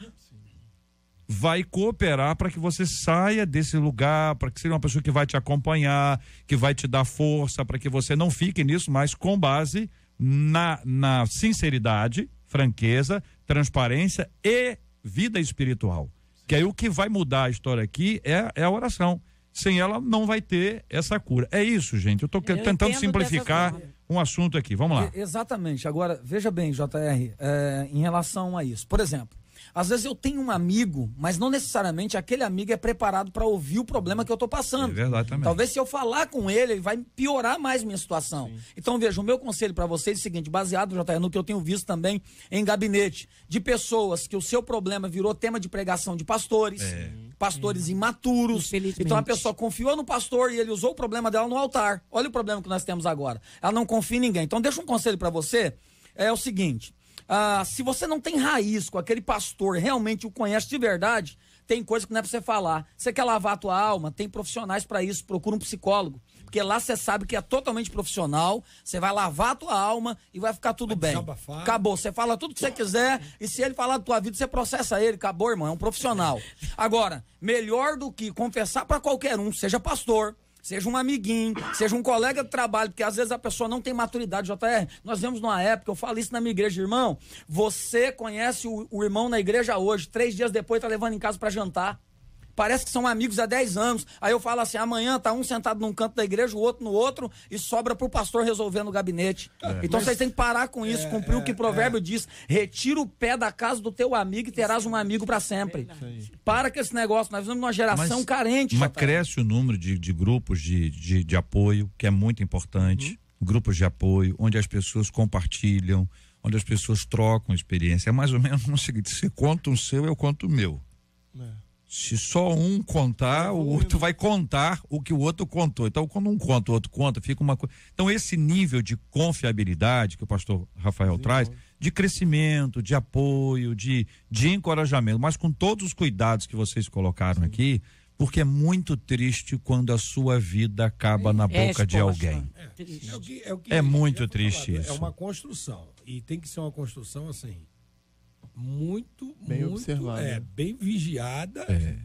vai cooperar para que você saia desse lugar, para que seja uma pessoa que vai te acompanhar, que vai te dar força, para que você não fique nisso, mas com base na, na sinceridade, franqueza, transparência e vida espiritual. Sim. Que aí o que vai mudar a história aqui é, é a oração. Sem ela não vai ter essa cura. É isso, gente. Eu estou tentando simplificar um assunto aqui. Vamos lá. exatamente. Agora, veja bem, JR, é, em relação a isso. Por exemplo, às vezes eu tenho um amigo, mas não necessariamente aquele amigo é preparado para ouvir o problema que eu estou passando. É verdade também. Talvez se eu falar com ele, ele vai piorar mais minha situação. Sim. Então, veja, o meu conselho para vocês é o seguinte, baseado, no que eu tenho visto também em gabinete, de pessoas que o seu problema virou tema de pregação de pastores, é. pastores imaturos. Então a pessoa confiou no pastor e ele usou o problema dela no altar. Olha o problema que nós temos agora. Ela não confia em ninguém. Então, deixa um conselho para você, é o seguinte, ah, se você não tem raiz com aquele pastor, realmente o conhece de verdade, tem coisa que não é para você falar. Você quer lavar a tua alma? Tem profissionais para isso, procura um psicólogo. Porque lá você sabe que é totalmente profissional, você vai lavar a tua alma e vai ficar tudo vai bem. Desabafar. Acabou, você fala tudo que você quiser e se ele falar da tua vida, você processa ele, acabou, irmão, é um profissional. Agora, melhor do que confessar para qualquer um, seja pastor, seja um amiguinho, seja um colega de trabalho, porque às vezes a pessoa não tem maturidade, JR. Nós vemos numa época, eu falo isso na minha igreja, irmão, você conhece o, o irmão na igreja hoje, três dias depois tá levando em casa para jantar parece que são amigos há 10 anos. Aí eu falo assim: amanhã tá um sentado num canto da igreja, o outro no outro, e sobra pro pastor resolver no gabinete. É, então mas... vocês têm que parar com isso, é, cumprir é, o que o provérbio é. diz: retira o pé da casa do teu amigo e terás um amigo para sempre. É para com esse negócio, nós vivemos numa geração mas, carente. Mas cresce o número de, de grupos de, de, de, apoio, que é muito importante. Uhum. Grupos de apoio, onde as pessoas compartilham, onde as pessoas trocam experiência. É mais ou menos o se você conta o seu, eu conto o meu. É se só um contar, o outro vai contar o que o outro contou. Então, quando um conta, o outro conta, fica uma coisa. Então, esse nível de confiabilidade que o pastor Rafael Sim, traz, de crescimento, de apoio, de, de encorajamento, mas com todos os cuidados que vocês colocaram Sim. aqui, porque é muito triste quando a sua vida acaba é. na é, boca é de alguém. É, é, o que, é, o que é muito triste falado, é isso. É uma construção. E tem que ser uma construção assim muito, bem muito, observada. É, bem vigiada, é.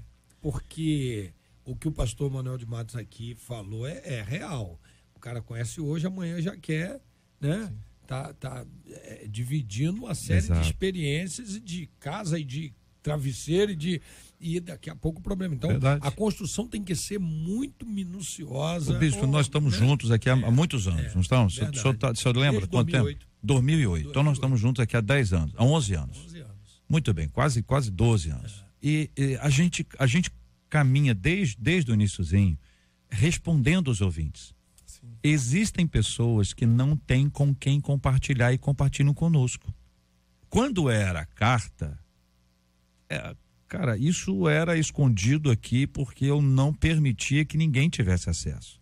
porque o que o pastor Manuel de Matos aqui falou é, é real. O cara conhece hoje, amanhã já quer, né? Sim. Tá, tá é, dividindo uma série Exato. de experiências de casa e de travesseiro e de e daqui a pouco o problema. Então, Verdade. a construção tem que ser muito minuciosa. O bispo, nós estamos né? juntos aqui há, há é. muitos anos, é, não estamos? O senhor, o senhor, tá, o senhor lembra Desde quanto 2008. tempo? 2008. 2008. Então, nós estamos juntos aqui há 10 anos, há 11 anos. 11 muito bem, quase quase 12 anos. E, e a, gente, a gente caminha desde, desde o iníciozinho respondendo os ouvintes. Sim. Existem pessoas que não têm com quem compartilhar e compartilham conosco. Quando era carta, é, cara, isso era escondido aqui porque eu não permitia que ninguém tivesse acesso.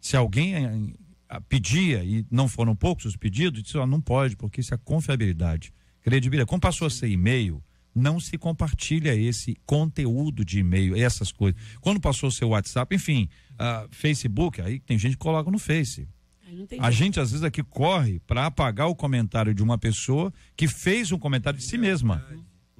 Se alguém eh, eh, pedia, e não foram poucos os pedidos, disse, oh, não pode, porque isso é confiabilidade. Credibilidade. Como passou a ser e-mail, não se compartilha esse conteúdo de e-mail, essas coisas. Quando passou a seu WhatsApp, enfim, uh, Facebook, aí tem gente que coloca no Face. A gente às vezes aqui corre para apagar o comentário de uma pessoa que fez um comentário de si mesma.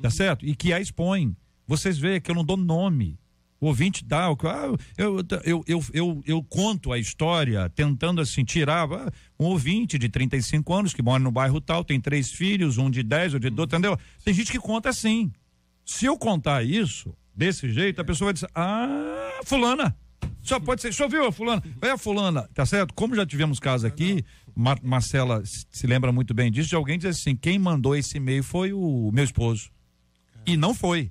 Tá certo? E que a expõe. Vocês veem que eu não dou nome. O ouvinte dá o que. Ah, eu, eu, eu, eu, eu conto a história tentando assim tirar. Ah, um ouvinte de 35 anos que mora no bairro tal, tem três filhos, um de 10, ou de 12, entendeu? Tem gente que conta assim. Se eu contar isso desse jeito, a é. pessoa vai dizer: Ah, Fulana. Só pode ser. Só viu a fulana? É a fulana, tá certo? Como já tivemos caso é, aqui, Mar Marcela se lembra muito bem disso, de alguém dizer assim, quem mandou esse e-mail foi o meu esposo. E não foi.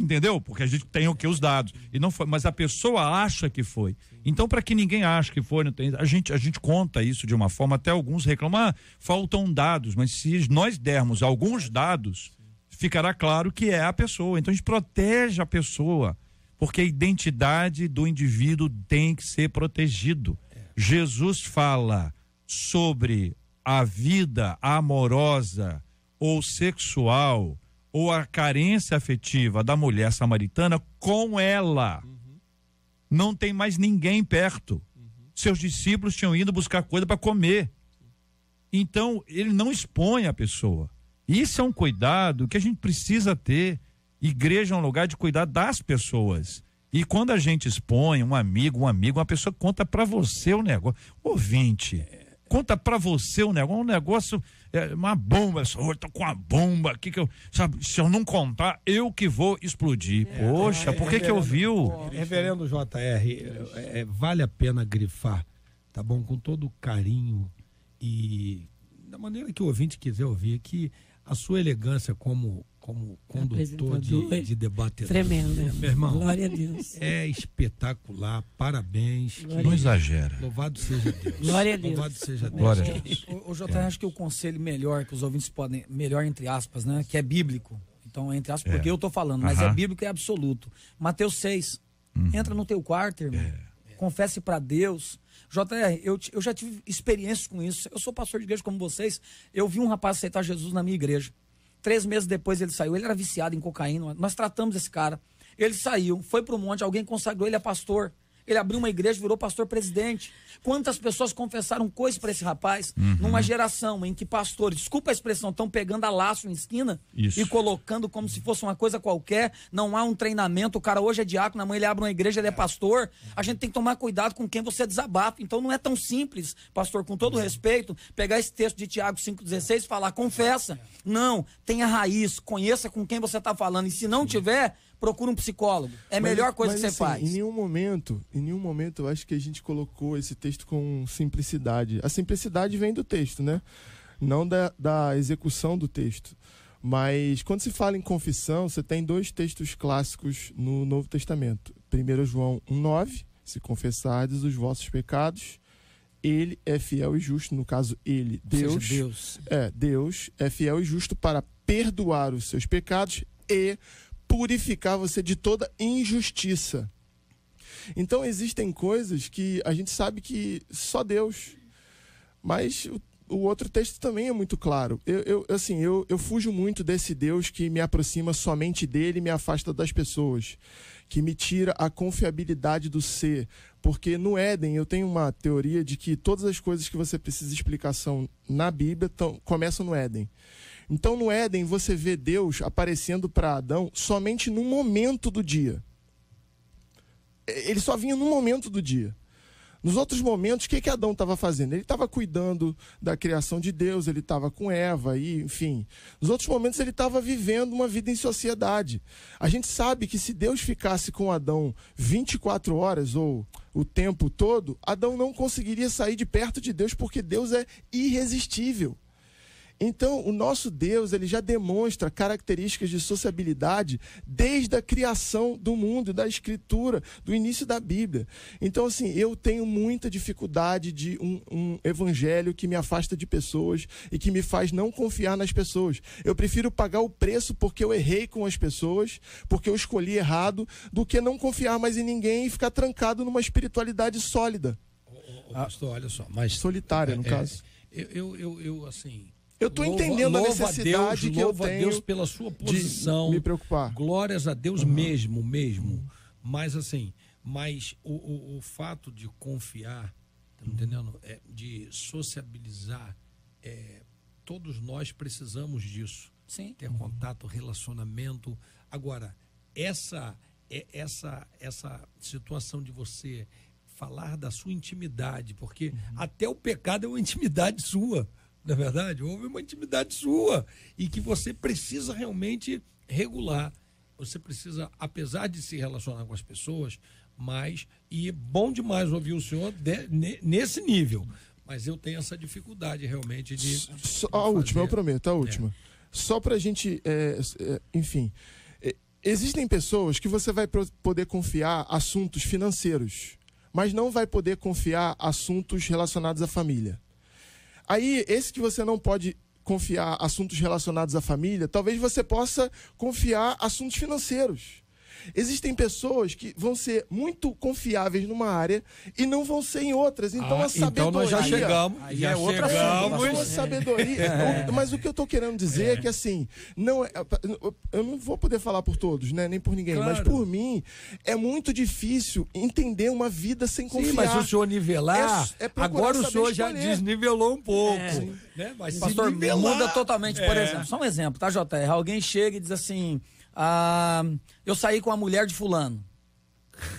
Entendeu? Porque a gente tem o que os dados. E não foi, mas a pessoa acha que foi. Então, para que ninguém ache que foi, tem, a, gente, a gente conta isso de uma forma, até alguns reclamam, ah, faltam dados, mas se nós dermos alguns dados, ficará claro que é a pessoa. Então a gente protege a pessoa, porque a identidade do indivíduo tem que ser protegido. Jesus fala sobre a vida amorosa ou sexual ou a carência afetiva da mulher samaritana com ela. Uhum. Não tem mais ninguém perto. Uhum. Seus discípulos tinham ido buscar coisa para comer. Então, ele não expõe a pessoa. Isso é um cuidado que a gente precisa ter. Igreja é um lugar de cuidar das pessoas. E quando a gente expõe um amigo, um amigo, uma pessoa conta para você o negócio. Ouvinte, conta para você um negócio, um negócio, é, uma bomba. Eu tô com uma bomba aqui que eu, sabe, se eu não contar, eu que vou explodir. É, Poxa, é, por que que que ouviu? Reverendo JR, é, é, vale a pena grifar, tá bom? Com todo carinho e da maneira que o ouvinte quiser ouvir, que a sua elegância como como condutor de, de, debate. Tremendo. Né? meu irmão. Glória a Deus. É espetacular, parabéns. Que... Não exagera. Louvado seja Deus. Glória a Deus. Louvado seja Deus. Glória a é. Deus. O, o J. É. acho que o conselho melhor que os ouvintes podem, melhor entre aspas, né? Que é bíblico. Então, entre aspas, é. porque eu estou falando, mas é Aham. é bíblico e é absoluto. Mateus 6. Uhum. Entra no teu quarto, irmão. É. Confesse para Deus. JR, eu, eu já tive experiência com isso. Eu sou pastor de igreja como vocês. Eu vi um rapaz aceitar Jesus na minha igreja. Três meses depois ele saiu. Ele era viciado em cocaína. Nós tratamos esse cara. Ele saiu, foi para o monte, alguém consagrou ele a pastor. Ele abriu uma igreja, virou pastor presidente. Quantas pessoas confessaram coisas para esse rapaz uhum. numa geração em que pastores, desculpa a expressão, estão pegando a laço em esquina Isso. e colocando como se fosse uma coisa qualquer. Não há um treinamento. O cara hoje é diácono, amanhã ele abre uma igreja, ele é, é. pastor. A gente tem que tomar cuidado com quem você desabafa. Então não é tão simples, pastor, com todo uhum. respeito, pegar esse texto de Tiago 5,16 e falar confessa. É. Não, tenha raiz, conheça com quem você está falando. E se não uhum. tiver, procura um psicólogo. É a mas, melhor coisa mas, que você assim, faz. Em nenhum momento, em nenhum momento, eu acho que a gente colocou esse texto com simplicidade. A simplicidade vem do texto, né? Não da, da execução do texto. Mas quando se fala em confissão, você tem dois textos clássicos no Novo Testamento. 1 João 1,9, se confessardes os vossos pecados, ele é fiel e justo, no caso, ele, Deus. Seja, Deus. É, Deus é fiel e justo para perdoar os seus pecados e purificar você de toda injustiça. Então existem coisas que a gente sabe que só Deus. Mas o, o outro texto também é muito claro. Eu, eu, assim, eu, eu fujo muito desse Deus que me aproxima somente dele e me afasta das pessoas, que me tira a confiabilidade do ser. Porque no Éden eu tenho uma teoria de que todas as coisas que você precisa explicação na Bíblia tão, começam no Éden. Então, no Éden, você vê Deus aparecendo para Adão somente num momento do dia. É, ele só vinha num momento do dia. Nos outros momentos, o que, que Adão estava fazendo? Ele estava cuidando da criação de Deus, ele estava com Eva, e, enfim. Nos outros momentos, ele estava vivendo uma vida em sociedade. A gente sabe que se Deus ficasse com Adão 24 horas ou o tempo todo, Adão não conseguiria sair de perto de Deus, porque Deus é irresistível. Então, o nosso Deus, ele já demonstra características de sociabilidade desde a criação do mundo, da escritura, do início da Bíblia. Então, assim, eu tenho muita dificuldade de um, um evangelho que me afasta de pessoas e que me faz não confiar nas pessoas. Eu prefiro pagar o preço porque eu errei com as pessoas, porque eu escolhi errado, do que não confiar mais em ninguém e ficar trancado numa espiritualidade sólida. Ô, ô, pastor, olha só, mas solitária no é, caso. É, eu, eu, eu, assim, eu estou entendendo louva a necessidade a Deus, que eu tenho. a Deus pela sua posição. me preocupar. Glórias a Deus uhum. mesmo, mesmo. Mas assim, mas o, o, o fato de confiar, tá entendendo? É, de sociabilizar, é, todos nós precisamos disso. Sim. Ter contato, relacionamento. Agora, essa, é, essa, essa situação de você falar da sua intimidade, porque uhum. até o pecado é uma intimidade sua na é verdade? Houve uma intimidade sua e que você precisa realmente regular. Você precisa, apesar de se relacionar com as pessoas, mas e bom demais ouvir o senhor de, ne, nesse nível. Mas eu tenho essa dificuldade realmente de. Só a fazer. última, eu prometo, a é. última. É. Só para a gente, é, é enfim, é, existem pessoas que você vai poder confiar assuntos financeiros, mas não vai poder confiar assuntos relacionados à família. Aí, esse que você não pode confiar assuntos relacionados à família, talvez você possa confiar assuntos financeiros. Existem pessoas que vão ser muito confiáveis numa área e não vão ser em outras. Então ah, a sabedoria. Então nós já chegamos. já é outra chegamos. sabedoria. É. Mas o que eu estou querendo dizer é. é, que assim, não é- eu não vou poder falar por todos, né? Nem por ninguém, claro. mas por mim é muito difícil entender uma vida sem confiar. Sim, mas o senhor nivelar, é, é agora o senhor escolher. já desnivelou um pouco, é. né? Mas Pastor, muda totalmente, por exemplo. Só um exemplo, tá, JR? Alguém chega e diz assim: ah, eu saí com a mulher de fulano.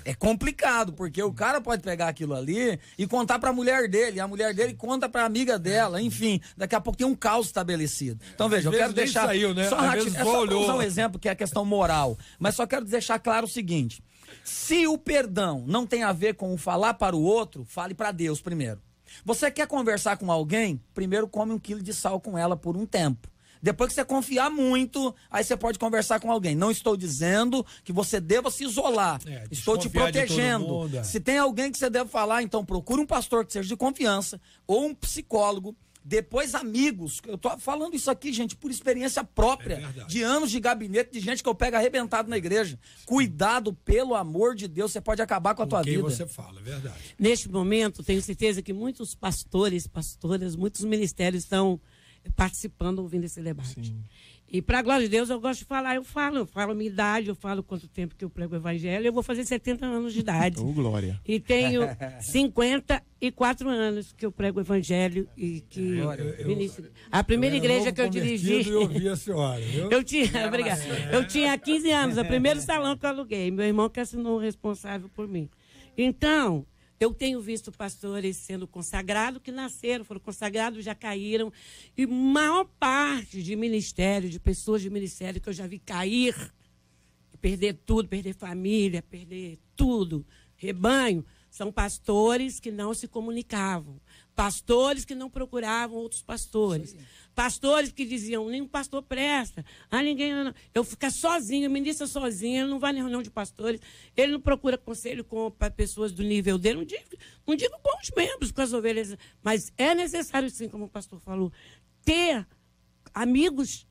É complicado, porque o cara pode pegar aquilo ali e contar para a mulher dele, a mulher dele conta para a amiga dela, enfim, daqui a pouco tem um caos estabelecido. Então veja, Às eu quero deixar saiu, né? só, é só usar um exemplo que é a questão moral, mas só quero deixar claro o seguinte: se o perdão não tem a ver com o falar para o outro, fale para Deus primeiro. Você quer conversar com alguém? Primeiro come um quilo de sal com ela por um tempo. Depois que você confiar muito, aí você pode conversar com alguém. Não estou dizendo que você deva se isolar. É, estou te protegendo. Mundo, é. Se tem alguém que você deve falar, então procure um pastor que seja de confiança ou um psicólogo. Depois, amigos. Eu tô falando isso aqui, gente, por experiência própria, é de anos de gabinete, de gente que eu pego arrebentado na igreja. Cuidado, pelo amor de Deus, você pode acabar com a com tua vida. você fala, é verdade. Neste momento, tenho certeza que muitos pastores, pastoras, muitos ministérios estão participando, ouvindo esse debate. Sim. E para a glória de Deus, eu gosto de falar, eu falo, eu falo minha idade, eu falo quanto tempo que eu prego o evangelho, eu vou fazer 70 anos de idade. Oh, glória. E tenho 54 anos que eu prego o evangelho e que glória, eu, eu, a primeira eu igreja que eu dirigi. Eu ouvi a senhora. Eu tinha, obrigada. Eu tinha 15 anos, o primeiro salão que eu aluguei, meu irmão que assinou o responsável por mim. Então, eu tenho visto pastores sendo consagrados, que nasceram, foram consagrados, já caíram. E maior parte de ministério, de pessoas de ministério que eu já vi cair, perder tudo, perder família, perder tudo, rebanho, são pastores que não se comunicavam. Pastores que não procuravam outros pastores. Pastores que diziam, nenhum pastor presta. Ah, ninguém. Não. Eu ficar sozinho, ministro é sozinho, ele não vai na reunião de pastores, ele não procura conselho com pessoas do nível dele. Não digo, não digo com os membros, com as ovelhas, mas é necessário, sim, como o pastor falou, ter amigos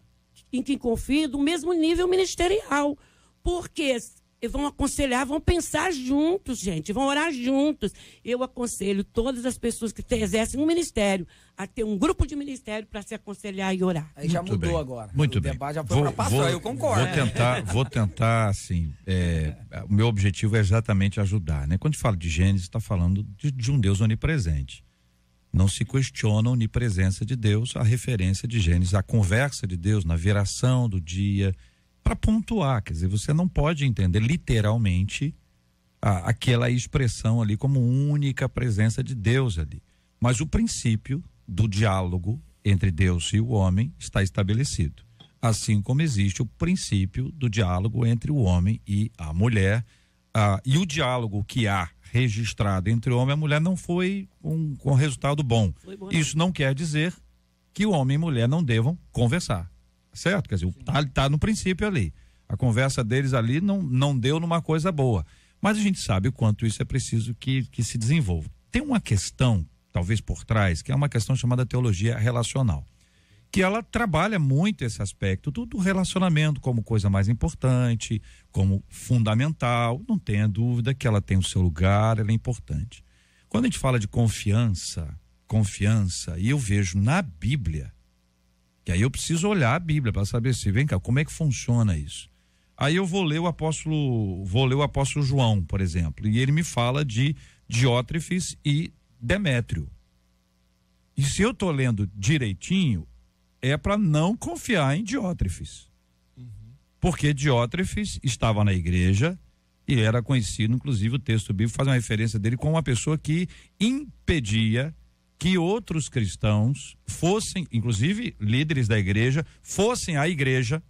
em quem confio do mesmo nível ministerial. Porque e vão aconselhar, vão pensar juntos, gente, vão orar juntos. Eu aconselho todas as pessoas que exercem um ministério a ter um grupo de ministério para se aconselhar e orar. Aí já mudou bem. agora. Muito o bem. já foi vou, passar, vou, eu concordo. Vou tentar, vou tentar assim, é, o meu objetivo é exatamente ajudar, né? Quando falo de Gênesis, está falando de, de um Deus onipresente. Não se questiona a onipresença de Deus, a referência de Gênesis, a conversa de Deus na viração do dia, para pontuar. Quer dizer, você não pode entender literalmente a, aquela expressão ali como única presença de Deus ali. Mas o princípio do diálogo entre Deus e o homem está estabelecido. Assim como existe o princípio do diálogo entre o homem e a mulher. Ah, e o diálogo que há registrado entre o homem e a mulher não foi um, com resultado bom. bom Isso não quer dizer que o homem e mulher não devam conversar certo? Quer dizer, está tá no princípio ali. A conversa deles ali não, não deu numa coisa boa. Mas a gente sabe o quanto isso é preciso que, que se desenvolva. Tem uma questão, talvez por trás, que é uma questão chamada teologia relacional, que ela trabalha muito esse aspecto do, do relacionamento como coisa mais importante, como fundamental. Não tenha dúvida que ela tem o seu lugar, ela é importante. Quando a gente fala de confiança, confiança, e eu vejo na Bíblia que aí eu preciso olhar a Bíblia para saber se, vem cá, como é que funciona isso? Aí eu vou ler o apóstolo, vou ler o apóstolo João, por exemplo, e ele me fala de Diótrefes e Demétrio. E se eu tô lendo direitinho, é para não confiar em Diótrefes. Uhum. Porque Diótrefes estava na igreja e era conhecido, inclusive o texto bíblico faz uma referência dele como uma pessoa que impedia que outros cristãos fossem, inclusive líderes da igreja, fossem à igreja,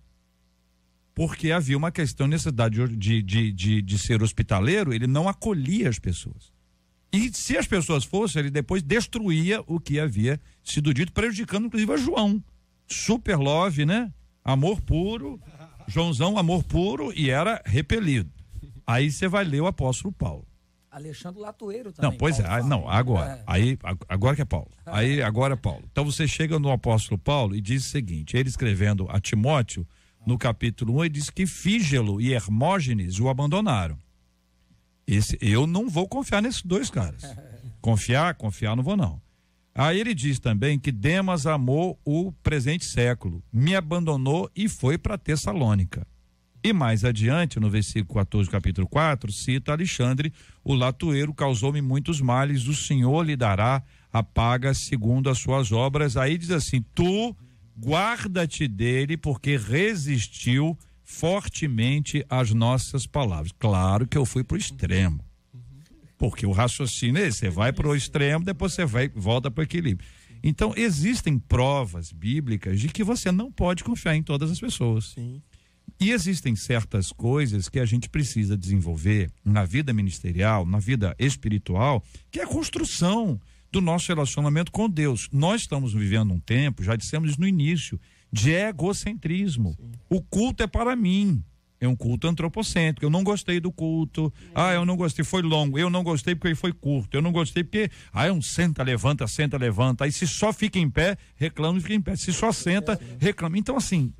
porque havia uma questão necessidade de, de, de, de ser hospitaleiro, ele não acolhia as pessoas. E se as pessoas fossem, ele depois destruía o que havia sido dito, prejudicando inclusive a João. Super love, né? Amor puro. Joãozão, amor puro, e era repelido. Aí você vai ler o apóstolo Paulo. Alexandre Latoeiro também. Não, pois Paulo é, Paulo. não, agora. É. Aí, agora que é Paulo. É. Aí, agora é Paulo. Então você chega no apóstolo Paulo e diz o seguinte: ele escrevendo a Timóteo, no capítulo 1, ele diz que Fígelo e Hermógenes o abandonaram. Esse, eu não vou confiar nesses dois caras. Confiar, confiar, não vou não. Aí ele diz também que Demas amou o presente século, me abandonou e foi para Tessalônica. E mais adiante, no versículo 14, capítulo 4, cita Alexandre, o latoeiro causou-me muitos males, o Senhor lhe dará a paga segundo as suas obras. Aí diz assim: Tu guarda-te dele, porque resistiu fortemente às nossas palavras. Claro que eu fui para o extremo. Porque o raciocínio é esse, você vai para o extremo, depois você vai, volta para o equilíbrio. Então, existem provas bíblicas de que você não pode confiar em todas as pessoas. Sim. E existem certas coisas que a gente precisa desenvolver na vida ministerial, na vida espiritual, que é a construção do nosso relacionamento com Deus. Nós estamos vivendo um tempo, já dissemos no início, de egocentrismo. Sim. O culto é para mim. É um culto antropocêntrico. Eu não gostei do culto. É. Ah, eu não gostei, foi longo. Eu não gostei porque foi curto. Eu não gostei porque. Ah, é um senta, levanta, senta, levanta. Aí se só fica em pé, reclama e fica em pé. Se só senta, é, reclama. Então, assim,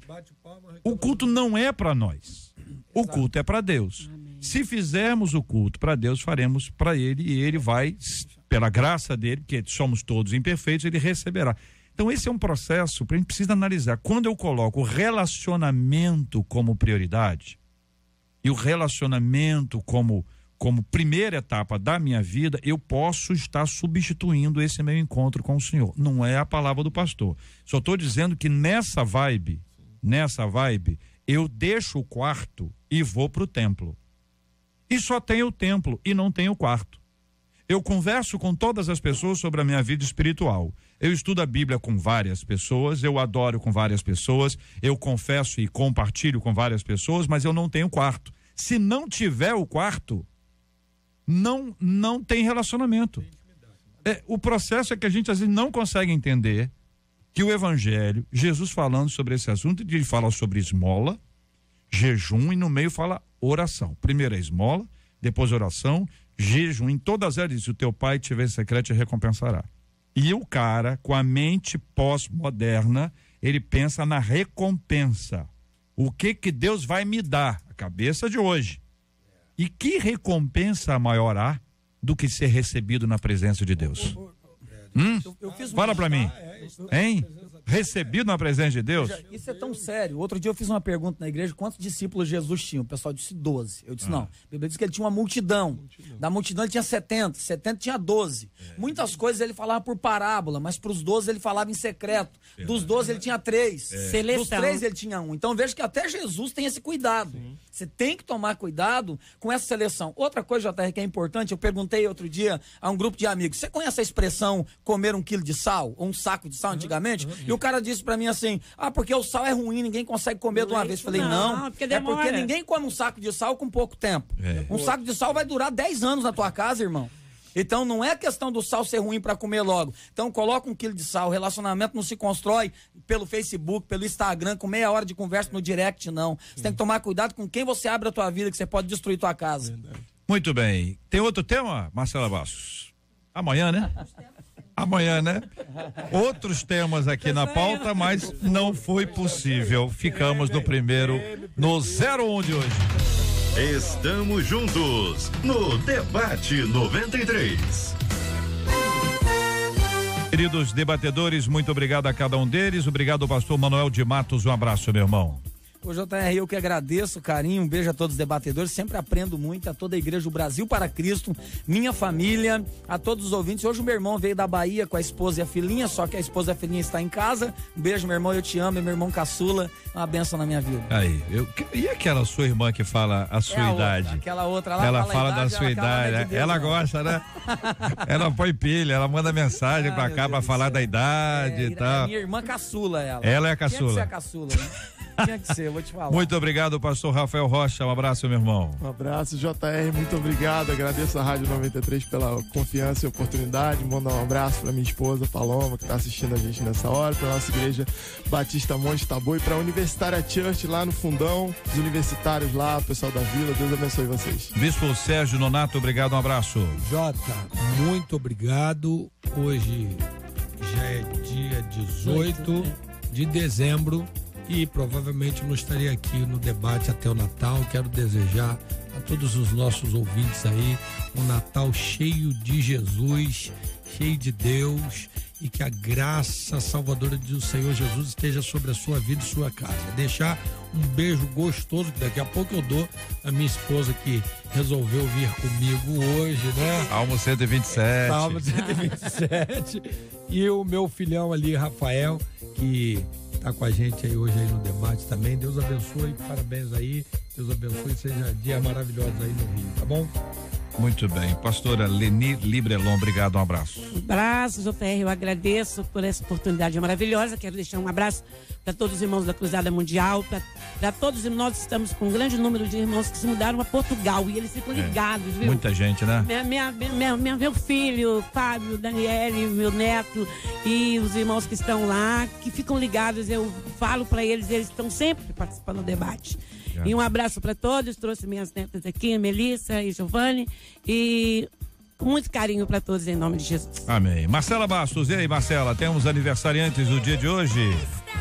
o culto não é para nós. O culto é para Deus. Se fizermos o culto para Deus, faremos para Ele e Ele vai, pela graça dele, que somos todos imperfeitos, Ele receberá. Então, esse é um processo que a gente precisa analisar. Quando eu coloco o relacionamento como prioridade, e o relacionamento como, como primeira etapa da minha vida, eu posso estar substituindo esse meu encontro com o Senhor. Não é a palavra do pastor. Só estou dizendo que nessa vibe nessa vibe, eu deixo o quarto e vou para o templo. E só tenho o templo e não tenho o quarto. Eu converso com todas as pessoas sobre a minha vida espiritual. Eu estudo a Bíblia com várias pessoas, eu adoro com várias pessoas, eu confesso e compartilho com várias pessoas, mas eu não tenho quarto. Se não tiver o quarto, não não tem relacionamento. É, o processo é que a gente às vezes não consegue entender que o Evangelho, Jesus falando sobre esse assunto, ele fala sobre esmola, jejum e no meio fala oração. Primeiro a é esmola, depois oração, jejum. Em todas elas diz: o teu pai tiver secreto te recompensará. E o cara, com a mente pós-moderna, ele pensa na recompensa. O que que Deus vai me dar? A cabeça de hoje. E que recompensa maior há do que ser recebido na presença de Deus? Hum? Eu, eu Fala para mim. Ah, é, hein? recebido na presença de Deus? Isso é tão sério. Outro dia eu fiz uma pergunta na igreja: quantos discípulos Jesus tinha? O pessoal disse 12. Eu disse: ah. não. A Bíblia diz que ele tinha uma multidão. multidão. Da multidão ele tinha 70. 70 tinha 12. É. Muitas coisas ele falava por parábola, mas para os 12 ele falava em secreto. É. Dos 12 ele tinha 3. É. Seleção. Dos 3 ele tinha um. Então veja que até Jesus tem esse cuidado. Sim. Você tem que tomar cuidado com essa seleção. Outra coisa, JR, que é importante, eu perguntei outro dia a um grupo de amigos: você conhece a expressão comer um quilo de sal? Ou um saco de sal antigamente? Uhum. E o o cara disse para mim assim: ah, porque o sal é ruim, ninguém consegue comer de uma vez. Falei, não, não porque é porque né? ninguém come um saco de sal com pouco tempo. É. Um saco de sal vai durar 10 anos na tua casa, irmão. Então não é questão do sal ser ruim para comer logo. Então coloca um quilo de sal. O relacionamento não se constrói pelo Facebook, pelo Instagram, com meia hora de conversa no direct, não. Você tem que tomar cuidado com quem você abre a tua vida, que você pode destruir tua casa. Muito bem. Tem outro tema, Marcela Bastos? Amanhã, né? amanhã, né? Outros temas aqui na pauta, mas não foi possível. Ficamos no primeiro, no 01 de hoje. Estamos juntos no Debate 93. Queridos debatedores, muito obrigado a cada um deles. Obrigado, pastor Manuel de Matos. Um abraço, meu irmão. Ô JR, eu que agradeço, carinho, um beijo a todos os debatedores, sempre aprendo muito, a toda a igreja, o Brasil para Cristo, minha família, a todos os ouvintes. Hoje o meu irmão veio da Bahia com a esposa e a filhinha, só que a esposa e a filhinha está em casa. Um beijo, meu irmão, eu te amo, meu irmão caçula, uma benção na minha vida. Aí, eu, e aquela sua irmã que fala a sua é a idade? Outra, aquela outra lá. Ela fala, fala idade, da sua idade, ela, de Deus, ela né? gosta, né? ela põe pilha, ela manda mensagem ah, pra cá Deus pra Deus falar da idade é, e tal. É minha irmã caçula, ela. Ela é a caçula. É você é a caçula, né? que ser, eu vou te falar. Muito obrigado, pastor Rafael Rocha. Um abraço, meu irmão. Um abraço, JR. Muito obrigado. Agradeço a Rádio 93 pela confiança e oportunidade. Mandar um abraço para minha esposa, Paloma, que está assistindo a gente nessa hora, para nossa igreja Batista Monte Tabu e para a Universitária Church lá no fundão, os universitários lá, o pessoal da vila. Deus abençoe vocês. Bispo Sérgio Nonato, obrigado. Um abraço. Jota, muito obrigado. Hoje já é dia 18 de dezembro e provavelmente não estarei aqui no debate até o Natal. Quero desejar a todos os nossos ouvintes aí um Natal cheio de Jesus, cheio de Deus e que a graça salvadora do Senhor Jesus esteja sobre a sua vida e sua casa. Deixar um beijo gostoso que daqui a pouco eu dou a minha esposa que resolveu vir comigo hoje, né? Salmo 127. Salmo 127. e o meu filhão ali, Rafael, que Tá com a gente aí hoje aí no debate também. Deus abençoe, parabéns aí. Deus abençoe, seja dia maravilhoso aí no Rio, tá bom? Muito bem. Pastora Leni Librelon, obrigado, um abraço. Um abraço, JR, eu agradeço por essa oportunidade maravilhosa. Quero deixar um abraço para todos os irmãos da Cruzada Mundial, para todos nós estamos com um grande número de irmãos que se mudaram a Portugal e eles ficam é. ligados, viu? Muita gente, né? Minha, minha, minha, minha meu filho, Fábio, Daniele, meu neto e os irmãos que estão lá, que ficam ligados, eu falo para eles, eles estão sempre participando do debate. E um abraço para todos. Trouxe minhas netas aqui, Melissa e Giovanni. E muito carinho para todos em nome de Jesus. Amém. Marcela Bastos, e aí, Marcela? Temos aniversariantes do dia de hoje?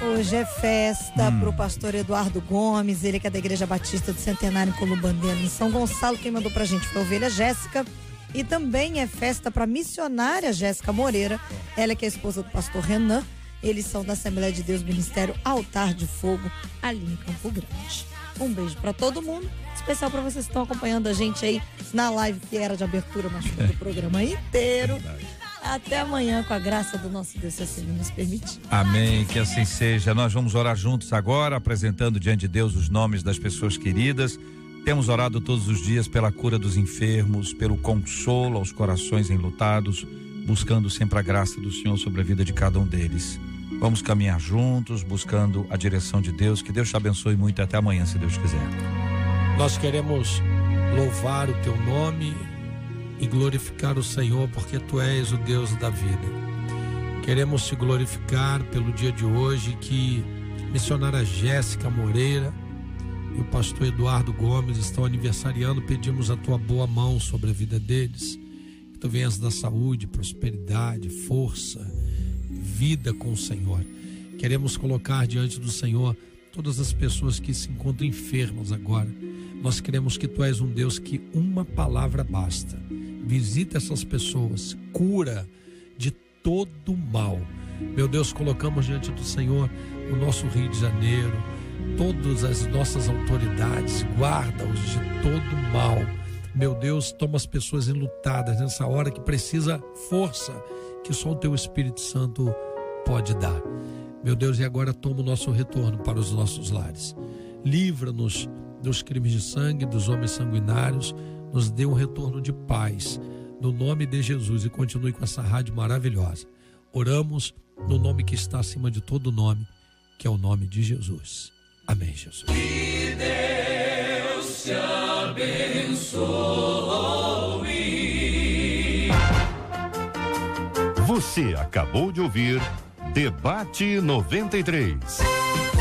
Hoje é festa hum. para o pastor Eduardo Gomes, ele que é da Igreja Batista do Centenário em Columbandeiro, em São Gonçalo. Quem mandou para gente foi a ovelha Jéssica. E também é festa para missionária Jéssica Moreira, ela que é esposa do pastor Renan. Eles são da Assembleia de Deus Ministério Altar de Fogo, ali em Campo Grande. Um beijo para todo mundo, especial para vocês que estão acompanhando a gente aí na live que era de abertura, mas foi do é. programa inteiro. É Até amanhã, com a graça do nosso Deus, se assim nos permitir. Amém, que assim seja. Nós vamos orar juntos agora, apresentando diante de Deus os nomes das pessoas queridas. Temos orado todos os dias pela cura dos enfermos, pelo consolo aos corações enlutados, buscando sempre a graça do Senhor sobre a vida de cada um deles. Vamos caminhar juntos, buscando a direção de Deus. Que Deus te abençoe muito. Até amanhã, se Deus quiser. Nós queremos louvar o teu nome e glorificar o Senhor, porque tu és o Deus da vida. Queremos te glorificar pelo dia de hoje que missionária Jéssica Moreira e o pastor Eduardo Gomes estão aniversariando. Pedimos a tua boa mão sobre a vida deles. Que tu venhas da saúde, prosperidade, força vida com o Senhor. Queremos colocar diante do Senhor todas as pessoas que se encontram enfermas agora. Nós queremos que tu és um Deus que uma palavra basta. Visita essas pessoas, cura de todo mal. Meu Deus, colocamos diante do Senhor o nosso Rio de Janeiro, todas as nossas autoridades, guarda-os de todo mal. Meu Deus, toma as pessoas enlutadas nessa hora que precisa força que só o teu Espírito Santo pode dar. Meu Deus, e agora toma o nosso retorno para os nossos lares. Livra-nos dos crimes de sangue, dos homens sanguinários, nos dê um retorno de paz, no nome de Jesus, e continue com essa rádio maravilhosa. Oramos no nome que está acima de todo nome, que é o nome de Jesus. Amém, Jesus. Que Deus te abençoe. Você acabou de ouvir Debate 93.